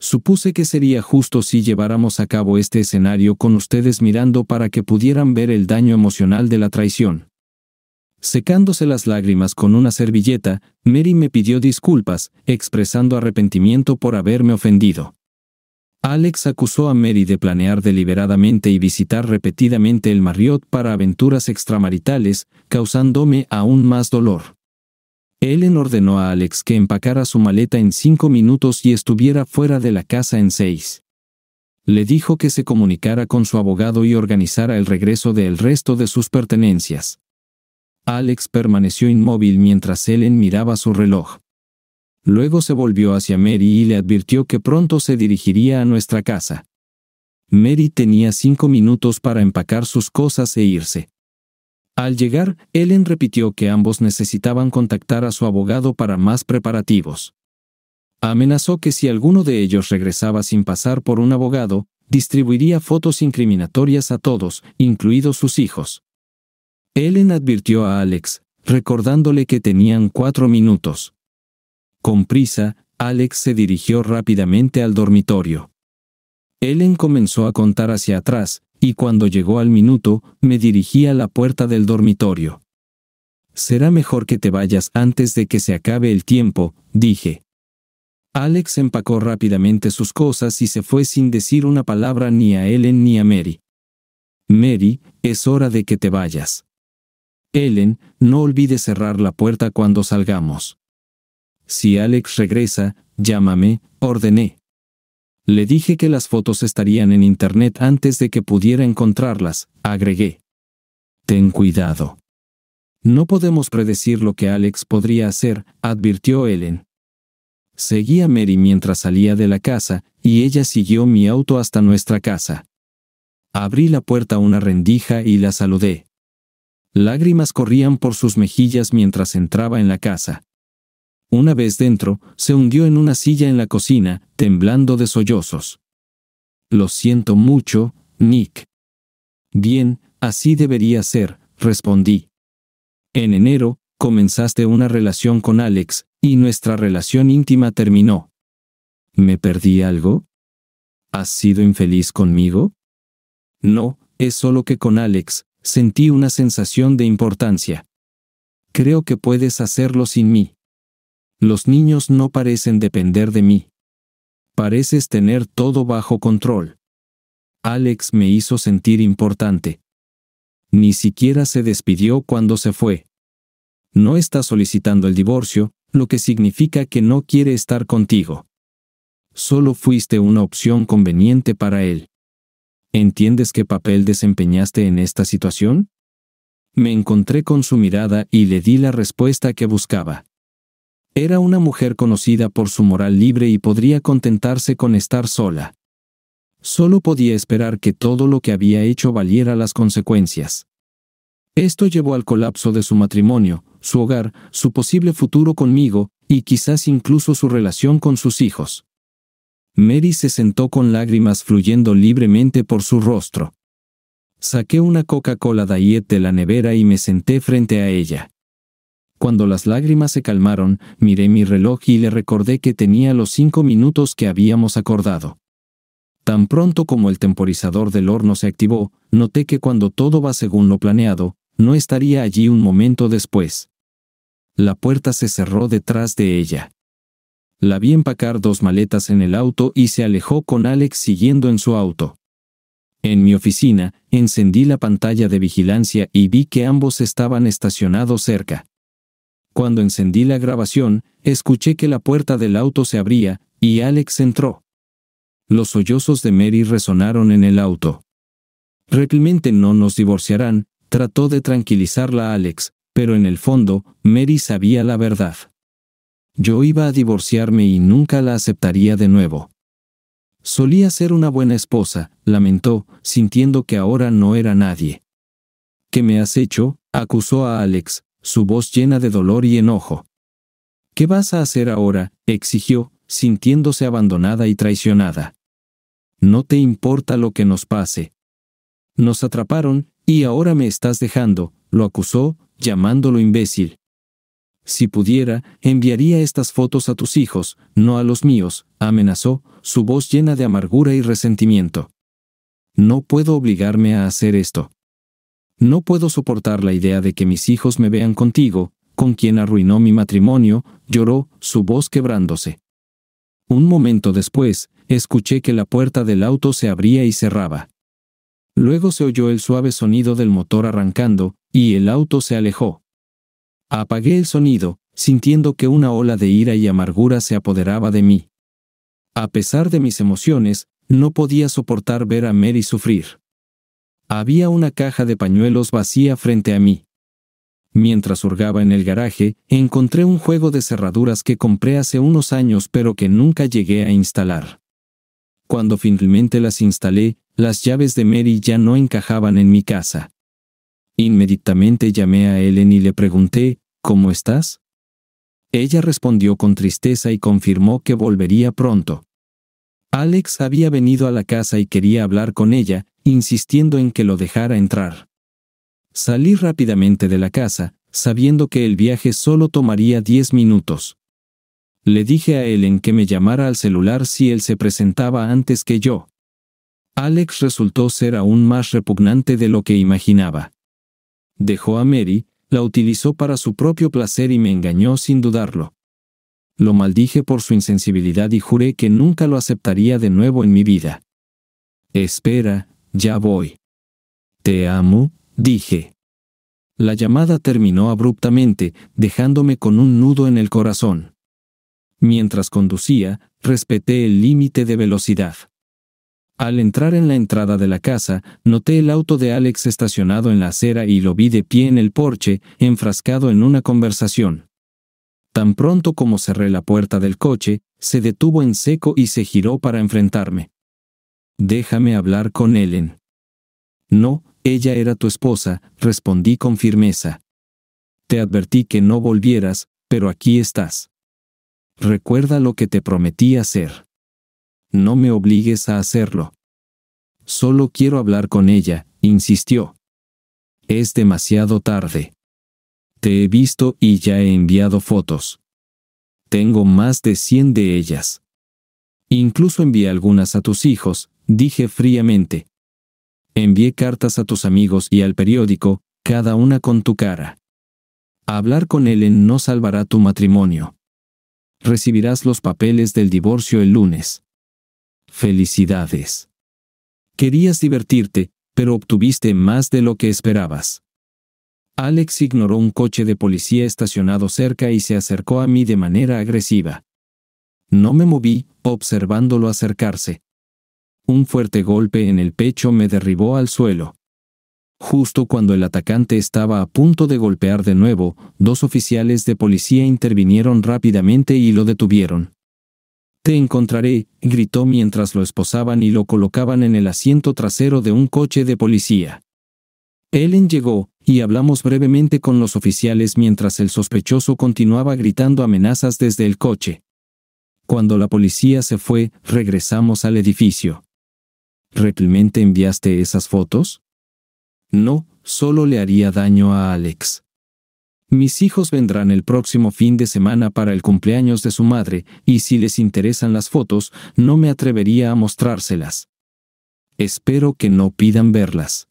Supuse que sería justo si lleváramos a cabo este escenario con ustedes mirando para que pudieran ver el daño emocional de la traición. Secándose las lágrimas con una servilleta, Mary me pidió disculpas, expresando arrepentimiento por haberme ofendido. Alex acusó a Mary de planear deliberadamente y visitar repetidamente el Marriott para aventuras extramaritales, causándome aún más dolor. Ellen ordenó a Alex que empacara su maleta en cinco minutos y estuviera fuera de la casa en seis. Le dijo que se comunicara con su abogado y organizara el regreso del resto de sus pertenencias. Alex permaneció inmóvil mientras Ellen miraba su reloj. Luego se volvió hacia Mary y le advirtió que pronto se dirigiría a nuestra casa. Mary tenía cinco minutos para empacar sus cosas e irse. Al llegar, Ellen repitió que ambos necesitaban contactar a su abogado para más preparativos. Amenazó que si alguno de ellos regresaba sin pasar por un abogado, distribuiría fotos incriminatorias a todos, incluidos sus hijos. Ellen advirtió a Alex, recordándole que tenían cuatro minutos. Con prisa, Alex se dirigió rápidamente al dormitorio. Ellen comenzó a contar hacia atrás, y cuando llegó al minuto, me dirigí a la puerta del dormitorio. Será mejor que te vayas antes de que se acabe el tiempo, dije. Alex empacó rápidamente sus cosas y se fue sin decir una palabra ni a Ellen ni a Mary. Mary, es hora de que te vayas. Ellen, no olvides cerrar la puerta cuando salgamos. Si Alex regresa, llámame, ordené. Le dije que las fotos estarían en internet antes de que pudiera encontrarlas, agregué. Ten cuidado. No podemos predecir lo que Alex podría hacer, advirtió Ellen. Seguí a Mary mientras salía de la casa, y ella siguió mi auto hasta nuestra casa. Abrí la puerta una rendija y la saludé. Lágrimas corrían por sus mejillas mientras entraba en la casa. Una vez dentro, se hundió en una silla en la cocina, temblando de sollozos. Lo siento mucho, Nick. Bien, así debería ser, respondí. En enero, comenzaste una relación con Alex, y nuestra relación íntima terminó. ¿Me perdí algo? ¿Has sido infeliz conmigo? No, es solo que con Alex, sentí una sensación de importancia. Creo que puedes hacerlo sin mí. Los niños no parecen depender de mí. Pareces tener todo bajo control. Alex me hizo sentir importante. Ni siquiera se despidió cuando se fue. No está solicitando el divorcio, lo que significa que no quiere estar contigo. Solo fuiste una opción conveniente para él. ¿Entiendes qué papel desempeñaste en esta situación? Me encontré con su mirada y le di la respuesta que buscaba. Era una mujer conocida por su moral libre y podría contentarse con estar sola. Solo podía esperar que todo lo que había hecho valiera las consecuencias. Esto llevó al colapso de su matrimonio, su hogar, su posible futuro conmigo, y quizás incluso su relación con sus hijos. Mary se sentó con lágrimas fluyendo libremente por su rostro. Saqué una Coca-Cola Diet de la nevera y me senté frente a ella. Cuando las lágrimas se calmaron, miré mi reloj y le recordé que tenía los cinco minutos que habíamos acordado. Tan pronto como el temporizador del horno se activó, noté que cuando todo va según lo planeado, no estaría allí un momento después. La puerta se cerró detrás de ella. La vi empacar dos maletas en el auto y se alejó con Alex siguiendo en su auto. En mi oficina, encendí la pantalla de vigilancia y vi que ambos estaban estacionados cerca. Cuando encendí la grabación, escuché que la puerta del auto se abría, y Alex entró. Los sollozos de Mary resonaron en el auto. Realmente no nos divorciarán, trató de tranquilizarla Alex, pero en el fondo, Mary sabía la verdad. Yo iba a divorciarme y nunca la aceptaría de nuevo. Solía ser una buena esposa, lamentó, sintiendo que ahora no era nadie. ¿Qué me has hecho? acusó a Alex, su voz llena de dolor y enojo. ¿Qué vas a hacer ahora? exigió, sintiéndose abandonada y traicionada. No te importa lo que nos pase. Nos atraparon, y ahora me estás dejando, lo acusó, llamándolo imbécil. Si pudiera, enviaría estas fotos a tus hijos, no a los míos, amenazó, su voz llena de amargura y resentimiento. No puedo obligarme a hacer esto. No puedo soportar la idea de que mis hijos me vean contigo, con quien arruinó mi matrimonio, lloró, su voz quebrándose. Un momento después, escuché que la puerta del auto se abría y cerraba. Luego se oyó el suave sonido del motor arrancando, y el auto se alejó. Apagué el sonido, sintiendo que una ola de ira y amargura se apoderaba de mí. A pesar de mis emociones, no podía soportar ver a Mary sufrir. Había una caja de pañuelos vacía frente a mí. Mientras hurgaba en el garaje, encontré un juego de cerraduras que compré hace unos años pero que nunca llegué a instalar. Cuando finalmente las instalé, las llaves de Mary ya no encajaban en mi casa. Inmediatamente llamé a Ellen y le pregunté, ¿Cómo estás? Ella respondió con tristeza y confirmó que volvería pronto. Alex había venido a la casa y quería hablar con ella, insistiendo en que lo dejara entrar. Salí rápidamente de la casa, sabiendo que el viaje solo tomaría diez minutos. Le dije a él en que me llamara al celular si él se presentaba antes que yo. Alex resultó ser aún más repugnante de lo que imaginaba. Dejó a Mary, la utilizó para su propio placer y me engañó sin dudarlo. Lo maldije por su insensibilidad y juré que nunca lo aceptaría de nuevo en mi vida. Espera, ya voy. Te amo, dije. La llamada terminó abruptamente, dejándome con un nudo en el corazón. Mientras conducía, respeté el límite de velocidad. Al entrar en la entrada de la casa, noté el auto de Alex estacionado en la acera y lo vi de pie en el porche, enfrascado en una conversación. Tan pronto como cerré la puerta del coche, se detuvo en seco y se giró para enfrentarme. Déjame hablar con Ellen. No, ella era tu esposa, respondí con firmeza. Te advertí que no volvieras, pero aquí estás. Recuerda lo que te prometí hacer. No me obligues a hacerlo. Solo quiero hablar con ella, insistió. Es demasiado tarde. Te he visto y ya he enviado fotos. Tengo más de 100 de ellas. Incluso envié algunas a tus hijos, dije fríamente. Envié cartas a tus amigos y al periódico, cada una con tu cara. Hablar con Ellen no salvará tu matrimonio. Recibirás los papeles del divorcio el lunes. Felicidades. Querías divertirte, pero obtuviste más de lo que esperabas. Alex ignoró un coche de policía estacionado cerca y se acercó a mí de manera agresiva. No me moví, observándolo acercarse, un fuerte golpe en el pecho me derribó al suelo. Justo cuando el atacante estaba a punto de golpear de nuevo, dos oficiales de policía intervinieron rápidamente y lo detuvieron. Te encontraré, gritó mientras lo esposaban y lo colocaban en el asiento trasero de un coche de policía. Ellen llegó, y hablamos brevemente con los oficiales mientras el sospechoso continuaba gritando amenazas desde el coche. Cuando la policía se fue, regresamos al edificio. ¿Realmente enviaste esas fotos? No, solo le haría daño a Alex. Mis hijos vendrán el próximo fin de semana para el cumpleaños de su madre, y si les interesan las fotos, no me atrevería a mostrárselas. Espero que no pidan verlas.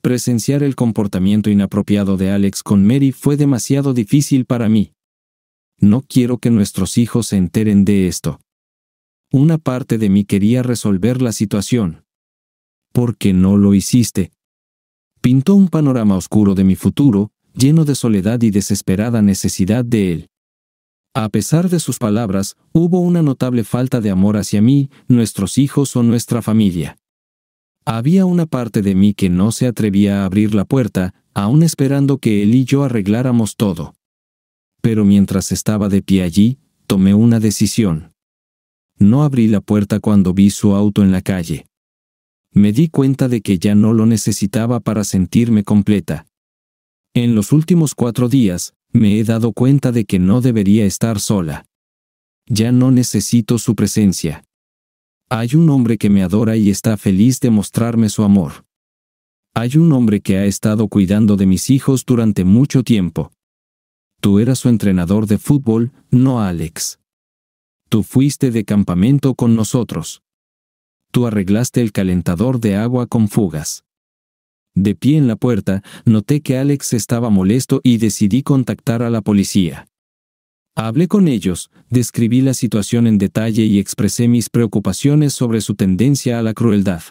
Presenciar el comportamiento inapropiado de Alex con Mary fue demasiado difícil para mí. No quiero que nuestros hijos se enteren de esto. Una parte de mí quería resolver la situación. ¿Por qué no lo hiciste? Pintó un panorama oscuro de mi futuro, lleno de soledad y desesperada necesidad de él. A pesar de sus palabras, hubo una notable falta de amor hacia mí, nuestros hijos o nuestra familia. Había una parte de mí que no se atrevía a abrir la puerta, aún esperando que él y yo arregláramos todo. Pero mientras estaba de pie allí, tomé una decisión. No abrí la puerta cuando vi su auto en la calle. Me di cuenta de que ya no lo necesitaba para sentirme completa. En los últimos cuatro días, me he dado cuenta de que no debería estar sola. Ya no necesito su presencia. Hay un hombre que me adora y está feliz de mostrarme su amor. Hay un hombre que ha estado cuidando de mis hijos durante mucho tiempo. Tú eras su entrenador de fútbol, no Alex. Tú fuiste de campamento con nosotros. Tú arreglaste el calentador de agua con fugas. De pie en la puerta, noté que Alex estaba molesto y decidí contactar a la policía. Hablé con ellos, describí la situación en detalle y expresé mis preocupaciones sobre su tendencia a la crueldad.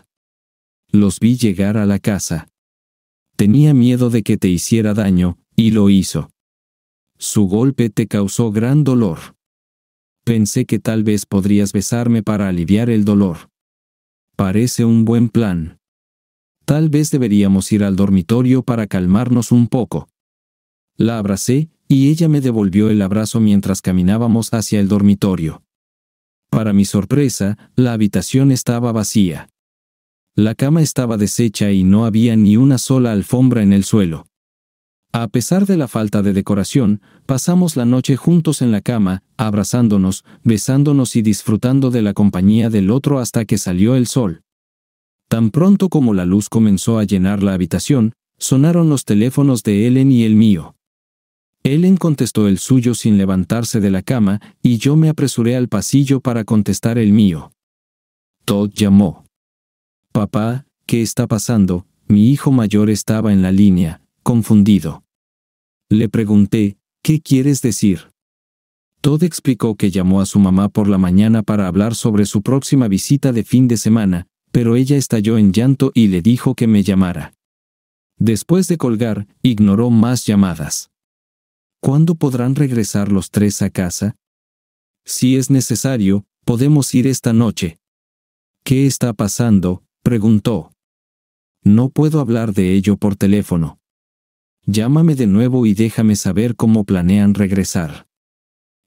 Los vi llegar a la casa. Tenía miedo de que te hiciera daño, y lo hizo. Su golpe te causó gran dolor. Pensé que tal vez podrías besarme para aliviar el dolor. Parece un buen plan. Tal vez deberíamos ir al dormitorio para calmarnos un poco. La abracé, y ella me devolvió el abrazo mientras caminábamos hacia el dormitorio. Para mi sorpresa, la habitación estaba vacía. La cama estaba deshecha y no había ni una sola alfombra en el suelo. A pesar de la falta de decoración, pasamos la noche juntos en la cama, abrazándonos, besándonos y disfrutando de la compañía del otro hasta que salió el sol. Tan pronto como la luz comenzó a llenar la habitación, sonaron los teléfonos de Ellen y el mío. Ellen contestó el suyo sin levantarse de la cama, y yo me apresuré al pasillo para contestar el mío. Todd llamó. Papá, ¿qué está pasando? Mi hijo mayor estaba en la línea, confundido. Le pregunté, ¿qué quieres decir? Todd explicó que llamó a su mamá por la mañana para hablar sobre su próxima visita de fin de semana, pero ella estalló en llanto y le dijo que me llamara. Después de colgar, ignoró más llamadas. ¿Cuándo podrán regresar los tres a casa? Si es necesario, podemos ir esta noche. ¿Qué está pasando? preguntó. No puedo hablar de ello por teléfono. Llámame de nuevo y déjame saber cómo planean regresar.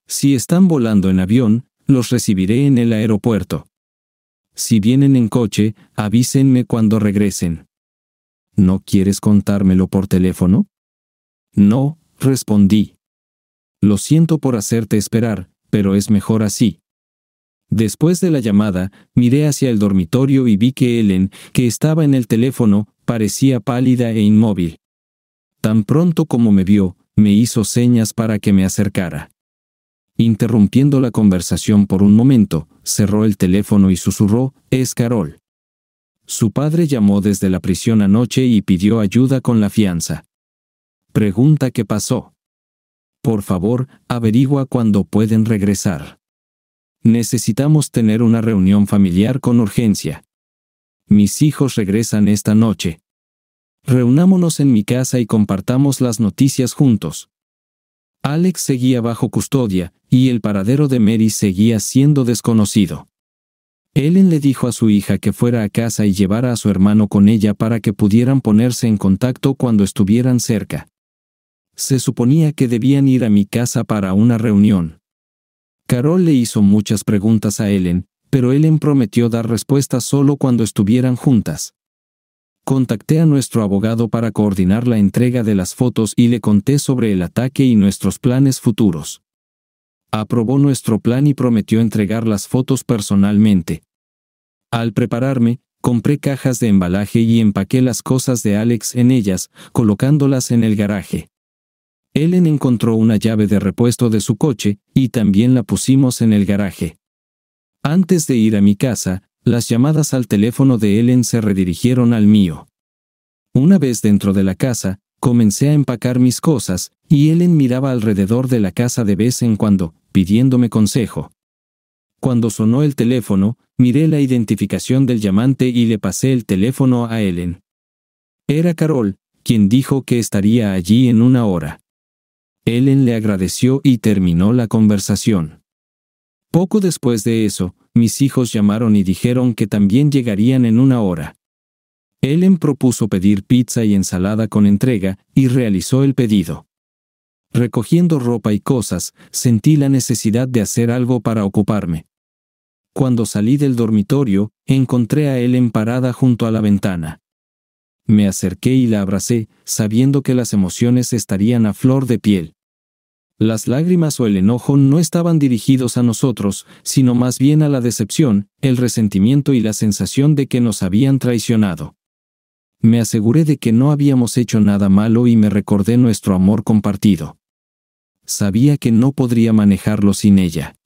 Si están volando en avión, los recibiré en el aeropuerto. Si vienen en coche, avísenme cuando regresen. ¿No quieres contármelo por teléfono? No, respondí. Lo siento por hacerte esperar, pero es mejor así. Después de la llamada, miré hacia el dormitorio y vi que Ellen, que estaba en el teléfono, parecía pálida e inmóvil. Tan pronto como me vio, me hizo señas para que me acercara. Interrumpiendo la conversación por un momento, cerró el teléfono y susurró, es Carol. Su padre llamó desde la prisión anoche y pidió ayuda con la fianza. Pregunta qué pasó. Por favor, averigua cuándo pueden regresar. Necesitamos tener una reunión familiar con urgencia. Mis hijos regresan esta noche. Reunámonos en mi casa y compartamos las noticias juntos. Alex seguía bajo custodia, y el paradero de Mary seguía siendo desconocido. Ellen le dijo a su hija que fuera a casa y llevara a su hermano con ella para que pudieran ponerse en contacto cuando estuvieran cerca. Se suponía que debían ir a mi casa para una reunión. Carol le hizo muchas preguntas a Ellen, pero Ellen prometió dar respuestas solo cuando estuvieran juntas. Contacté a nuestro abogado para coordinar la entrega de las fotos y le conté sobre el ataque y nuestros planes futuros. Aprobó nuestro plan y prometió entregar las fotos personalmente. Al prepararme, compré cajas de embalaje y empaqué las cosas de Alex en ellas, colocándolas en el garaje. Ellen encontró una llave de repuesto de su coche, y también la pusimos en el garaje. Antes de ir a mi casa, las llamadas al teléfono de Ellen se redirigieron al mío. Una vez dentro de la casa, comencé a empacar mis cosas, y Ellen miraba alrededor de la casa de vez en cuando, pidiéndome consejo. Cuando sonó el teléfono, miré la identificación del llamante y le pasé el teléfono a Ellen. Era Carol, quien dijo que estaría allí en una hora. Ellen le agradeció y terminó la conversación. Poco después de eso, mis hijos llamaron y dijeron que también llegarían en una hora. Ellen propuso pedir pizza y ensalada con entrega, y realizó el pedido. Recogiendo ropa y cosas, sentí la necesidad de hacer algo para ocuparme. Cuando salí del dormitorio, encontré a Ellen parada junto a la ventana. Me acerqué y la abracé, sabiendo que las emociones estarían a flor de piel. Las lágrimas o el enojo no estaban dirigidos a nosotros, sino más bien a la decepción, el resentimiento y la sensación de que nos habían traicionado. Me aseguré de que no habíamos hecho nada malo y me recordé nuestro amor compartido. Sabía que no podría manejarlo sin ella.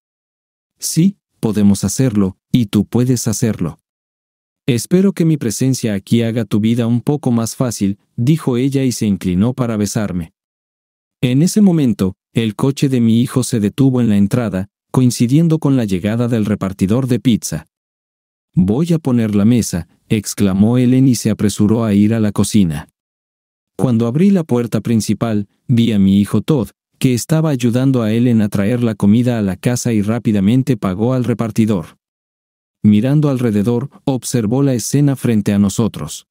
Sí, podemos hacerlo, y tú puedes hacerlo. Espero que mi presencia aquí haga tu vida un poco más fácil, dijo ella y se inclinó para besarme. En ese momento, el coche de mi hijo se detuvo en la entrada, coincidiendo con la llegada del repartidor de pizza. Voy a poner la mesa, exclamó Ellen y se apresuró a ir a la cocina. Cuando abrí la puerta principal, vi a mi hijo Todd, que estaba ayudando a Ellen a traer la comida a la casa y rápidamente pagó al repartidor. Mirando alrededor, observó la escena frente a nosotros.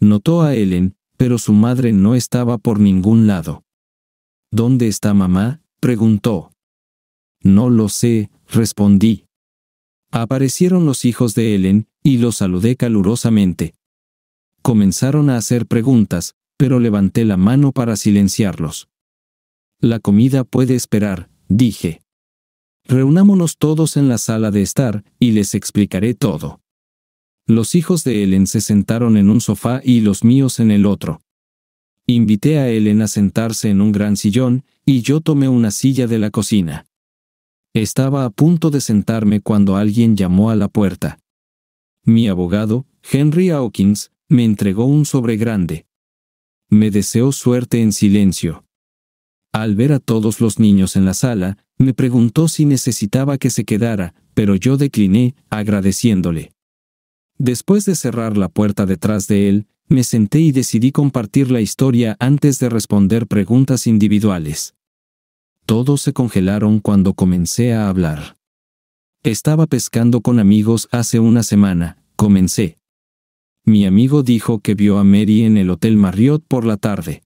Notó a Ellen, pero su madre no estaba por ningún lado. ¿Dónde está mamá? preguntó. No lo sé, respondí. Aparecieron los hijos de Ellen, y los saludé calurosamente. Comenzaron a hacer preguntas, pero levanté la mano para silenciarlos. La comida puede esperar, dije. Reunámonos todos en la sala de estar, y les explicaré todo. Los hijos de Ellen se sentaron en un sofá y los míos en el otro. Invité a Ellen a sentarse en un gran sillón, y yo tomé una silla de la cocina. Estaba a punto de sentarme cuando alguien llamó a la puerta. Mi abogado, Henry Hawkins, me entregó un sobre grande. Me deseó suerte en silencio. Al ver a todos los niños en la sala, me preguntó si necesitaba que se quedara, pero yo decliné, agradeciéndole. Después de cerrar la puerta detrás de él, me senté y decidí compartir la historia antes de responder preguntas individuales. Todos se congelaron cuando comencé a hablar. Estaba pescando con amigos hace una semana, comencé. Mi amigo dijo que vio a Mary en el Hotel Marriott por la tarde.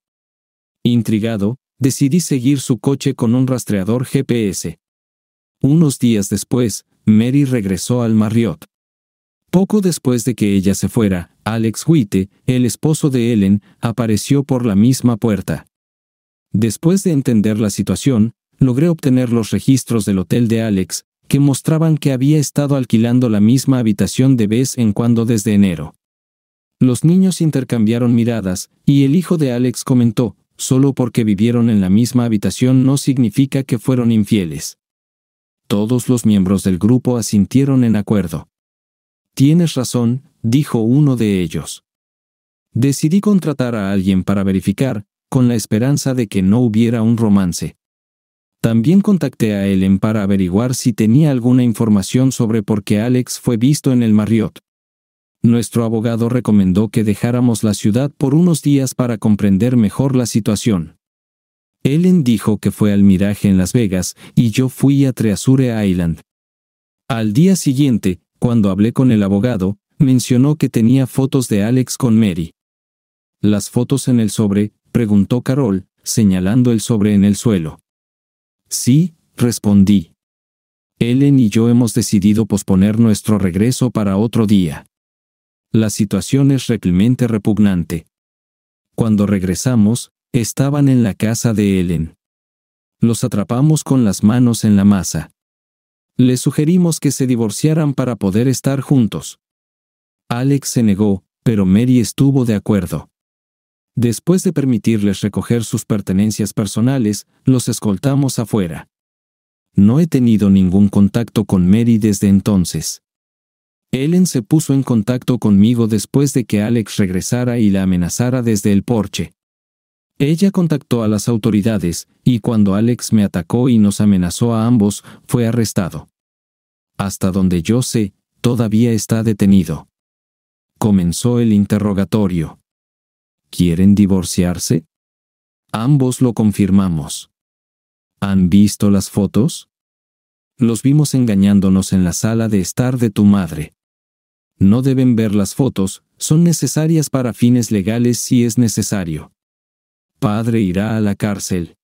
Intrigado, decidí seguir su coche con un rastreador GPS. Unos días después, Mary regresó al Marriott. Poco después de que ella se fuera, Alex Huite, el esposo de Ellen, apareció por la misma puerta. Después de entender la situación, logré obtener los registros del hotel de Alex, que mostraban que había estado alquilando la misma habitación de vez en cuando desde enero. Los niños intercambiaron miradas, y el hijo de Alex comentó, solo porque vivieron en la misma habitación no significa que fueron infieles. Todos los miembros del grupo asintieron en acuerdo. Tienes razón, dijo uno de ellos. Decidí contratar a alguien para verificar, con la esperanza de que no hubiera un romance. También contacté a Ellen para averiguar si tenía alguna información sobre por qué Alex fue visto en el Marriott. Nuestro abogado recomendó que dejáramos la ciudad por unos días para comprender mejor la situación. Ellen dijo que fue al Mirage en Las Vegas y yo fui a Treasure Island. Al día siguiente, cuando hablé con el abogado, mencionó que tenía fotos de Alex con Mary. ¿Las fotos en el sobre? preguntó Carol, señalando el sobre en el suelo. Sí, respondí. Ellen y yo hemos decidido posponer nuestro regreso para otro día. La situación es realmente repugnante. Cuando regresamos, estaban en la casa de Ellen. Los atrapamos con las manos en la masa. Le sugerimos que se divorciaran para poder estar juntos. Alex se negó, pero Mary estuvo de acuerdo. Después de permitirles recoger sus pertenencias personales, los escoltamos afuera. No he tenido ningún contacto con Mary desde entonces. Ellen se puso en contacto conmigo después de que Alex regresara y la amenazara desde el porche. Ella contactó a las autoridades, y cuando Alex me atacó y nos amenazó a ambos, fue arrestado. Hasta donde yo sé, todavía está detenido. Comenzó el interrogatorio. ¿Quieren divorciarse? Ambos lo confirmamos. ¿Han visto las fotos? Los vimos engañándonos en la sala de estar de tu madre. No deben ver las fotos, son necesarias para fines legales si es necesario padre irá a la cárcel.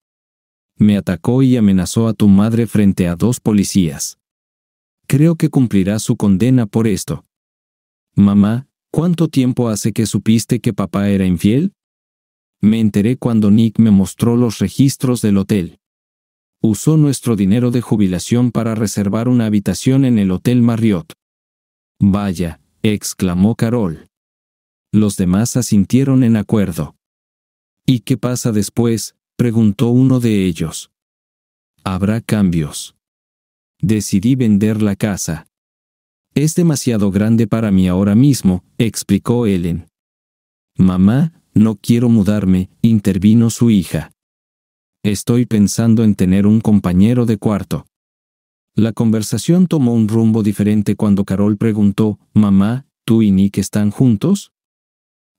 Me atacó y amenazó a tu madre frente a dos policías. Creo que cumplirá su condena por esto. Mamá, ¿cuánto tiempo hace que supiste que papá era infiel? Me enteré cuando Nick me mostró los registros del hotel. Usó nuestro dinero de jubilación para reservar una habitación en el Hotel Marriott. Vaya, exclamó Carol. Los demás asintieron en acuerdo. ¿Y qué pasa después? preguntó uno de ellos. Habrá cambios. Decidí vender la casa. Es demasiado grande para mí ahora mismo, explicó Ellen. Mamá, no quiero mudarme, intervino su hija. Estoy pensando en tener un compañero de cuarto. La conversación tomó un rumbo diferente cuando Carol preguntó, Mamá, ¿tú y Nick están juntos?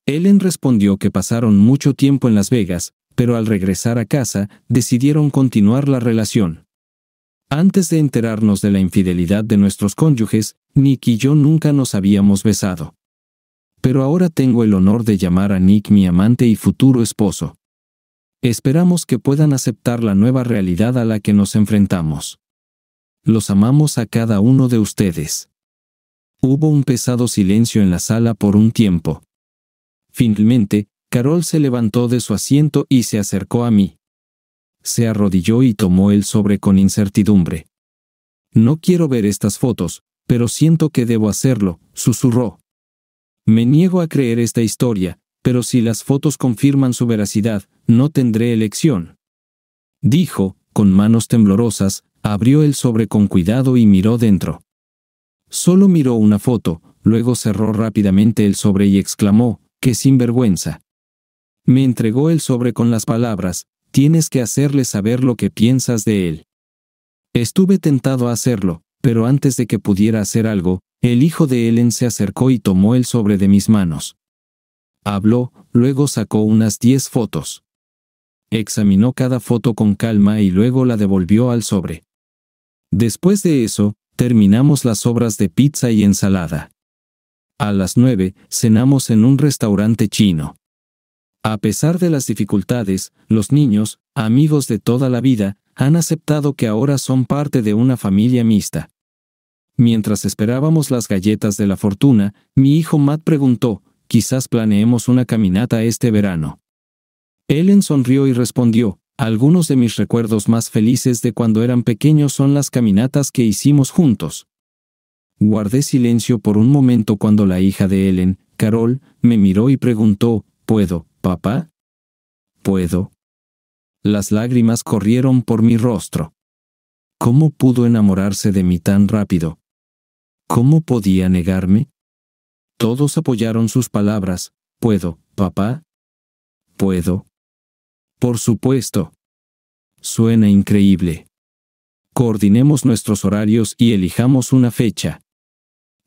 Ellen respondió que pasaron mucho tiempo en Las Vegas, pero al regresar a casa, decidieron continuar la relación. Antes de enterarnos de la infidelidad de nuestros cónyuges, Nick y yo nunca nos habíamos besado. Pero ahora tengo el honor de llamar a Nick mi amante y futuro esposo. Esperamos que puedan aceptar la nueva realidad a la que nos enfrentamos. Los amamos a cada uno de ustedes. Hubo un pesado silencio en la sala por un tiempo, Finalmente, Carol se levantó de su asiento y se acercó a mí. Se arrodilló y tomó el sobre con incertidumbre. No quiero ver estas fotos, pero siento que debo hacerlo, susurró. Me niego a creer esta historia, pero si las fotos confirman su veracidad, no tendré elección. Dijo, con manos temblorosas, abrió el sobre con cuidado y miró dentro. Solo miró una foto, luego cerró rápidamente el sobre y exclamó, sin vergüenza. Me entregó el sobre con las palabras, tienes que hacerle saber lo que piensas de él. Estuve tentado a hacerlo, pero antes de que pudiera hacer algo, el hijo de Ellen se acercó y tomó el sobre de mis manos. Habló, luego sacó unas diez fotos. Examinó cada foto con calma y luego la devolvió al sobre. Después de eso, terminamos las obras de pizza y ensalada. A las nueve, cenamos en un restaurante chino. A pesar de las dificultades, los niños, amigos de toda la vida, han aceptado que ahora son parte de una familia mixta. Mientras esperábamos las galletas de la fortuna, mi hijo Matt preguntó, quizás planeemos una caminata este verano. Ellen sonrió y respondió, algunos de mis recuerdos más felices de cuando eran pequeños son las caminatas que hicimos juntos. Guardé silencio por un momento cuando la hija de Ellen, Carol, me miró y preguntó, ¿Puedo, papá? ¿Puedo? Las lágrimas corrieron por mi rostro. ¿Cómo pudo enamorarse de mí tan rápido? ¿Cómo podía negarme? Todos apoyaron sus palabras. ¿Puedo, papá? ¿Puedo? Por supuesto. Suena increíble. Coordinemos nuestros horarios y elijamos una fecha.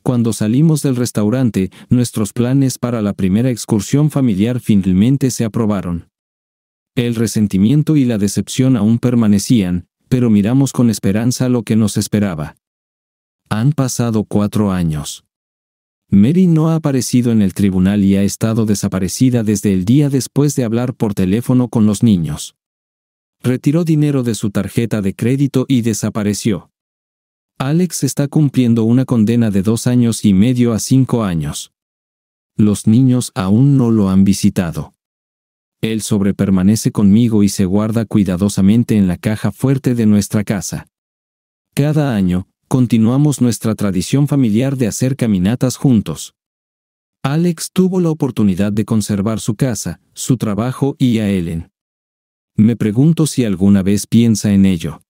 Cuando salimos del restaurante, nuestros planes para la primera excursión familiar finalmente se aprobaron. El resentimiento y la decepción aún permanecían, pero miramos con esperanza lo que nos esperaba. Han pasado cuatro años. Mary no ha aparecido en el tribunal y ha estado desaparecida desde el día después de hablar por teléfono con los niños. Retiró dinero de su tarjeta de crédito y desapareció. Alex está cumpliendo una condena de dos años y medio a cinco años. Los niños aún no lo han visitado. Él sobrepermanece conmigo y se guarda cuidadosamente en la caja fuerte de nuestra casa. Cada año, continuamos nuestra tradición familiar de hacer caminatas juntos. Alex tuvo la oportunidad de conservar su casa, su trabajo y a Ellen. Me pregunto si alguna vez piensa en ello.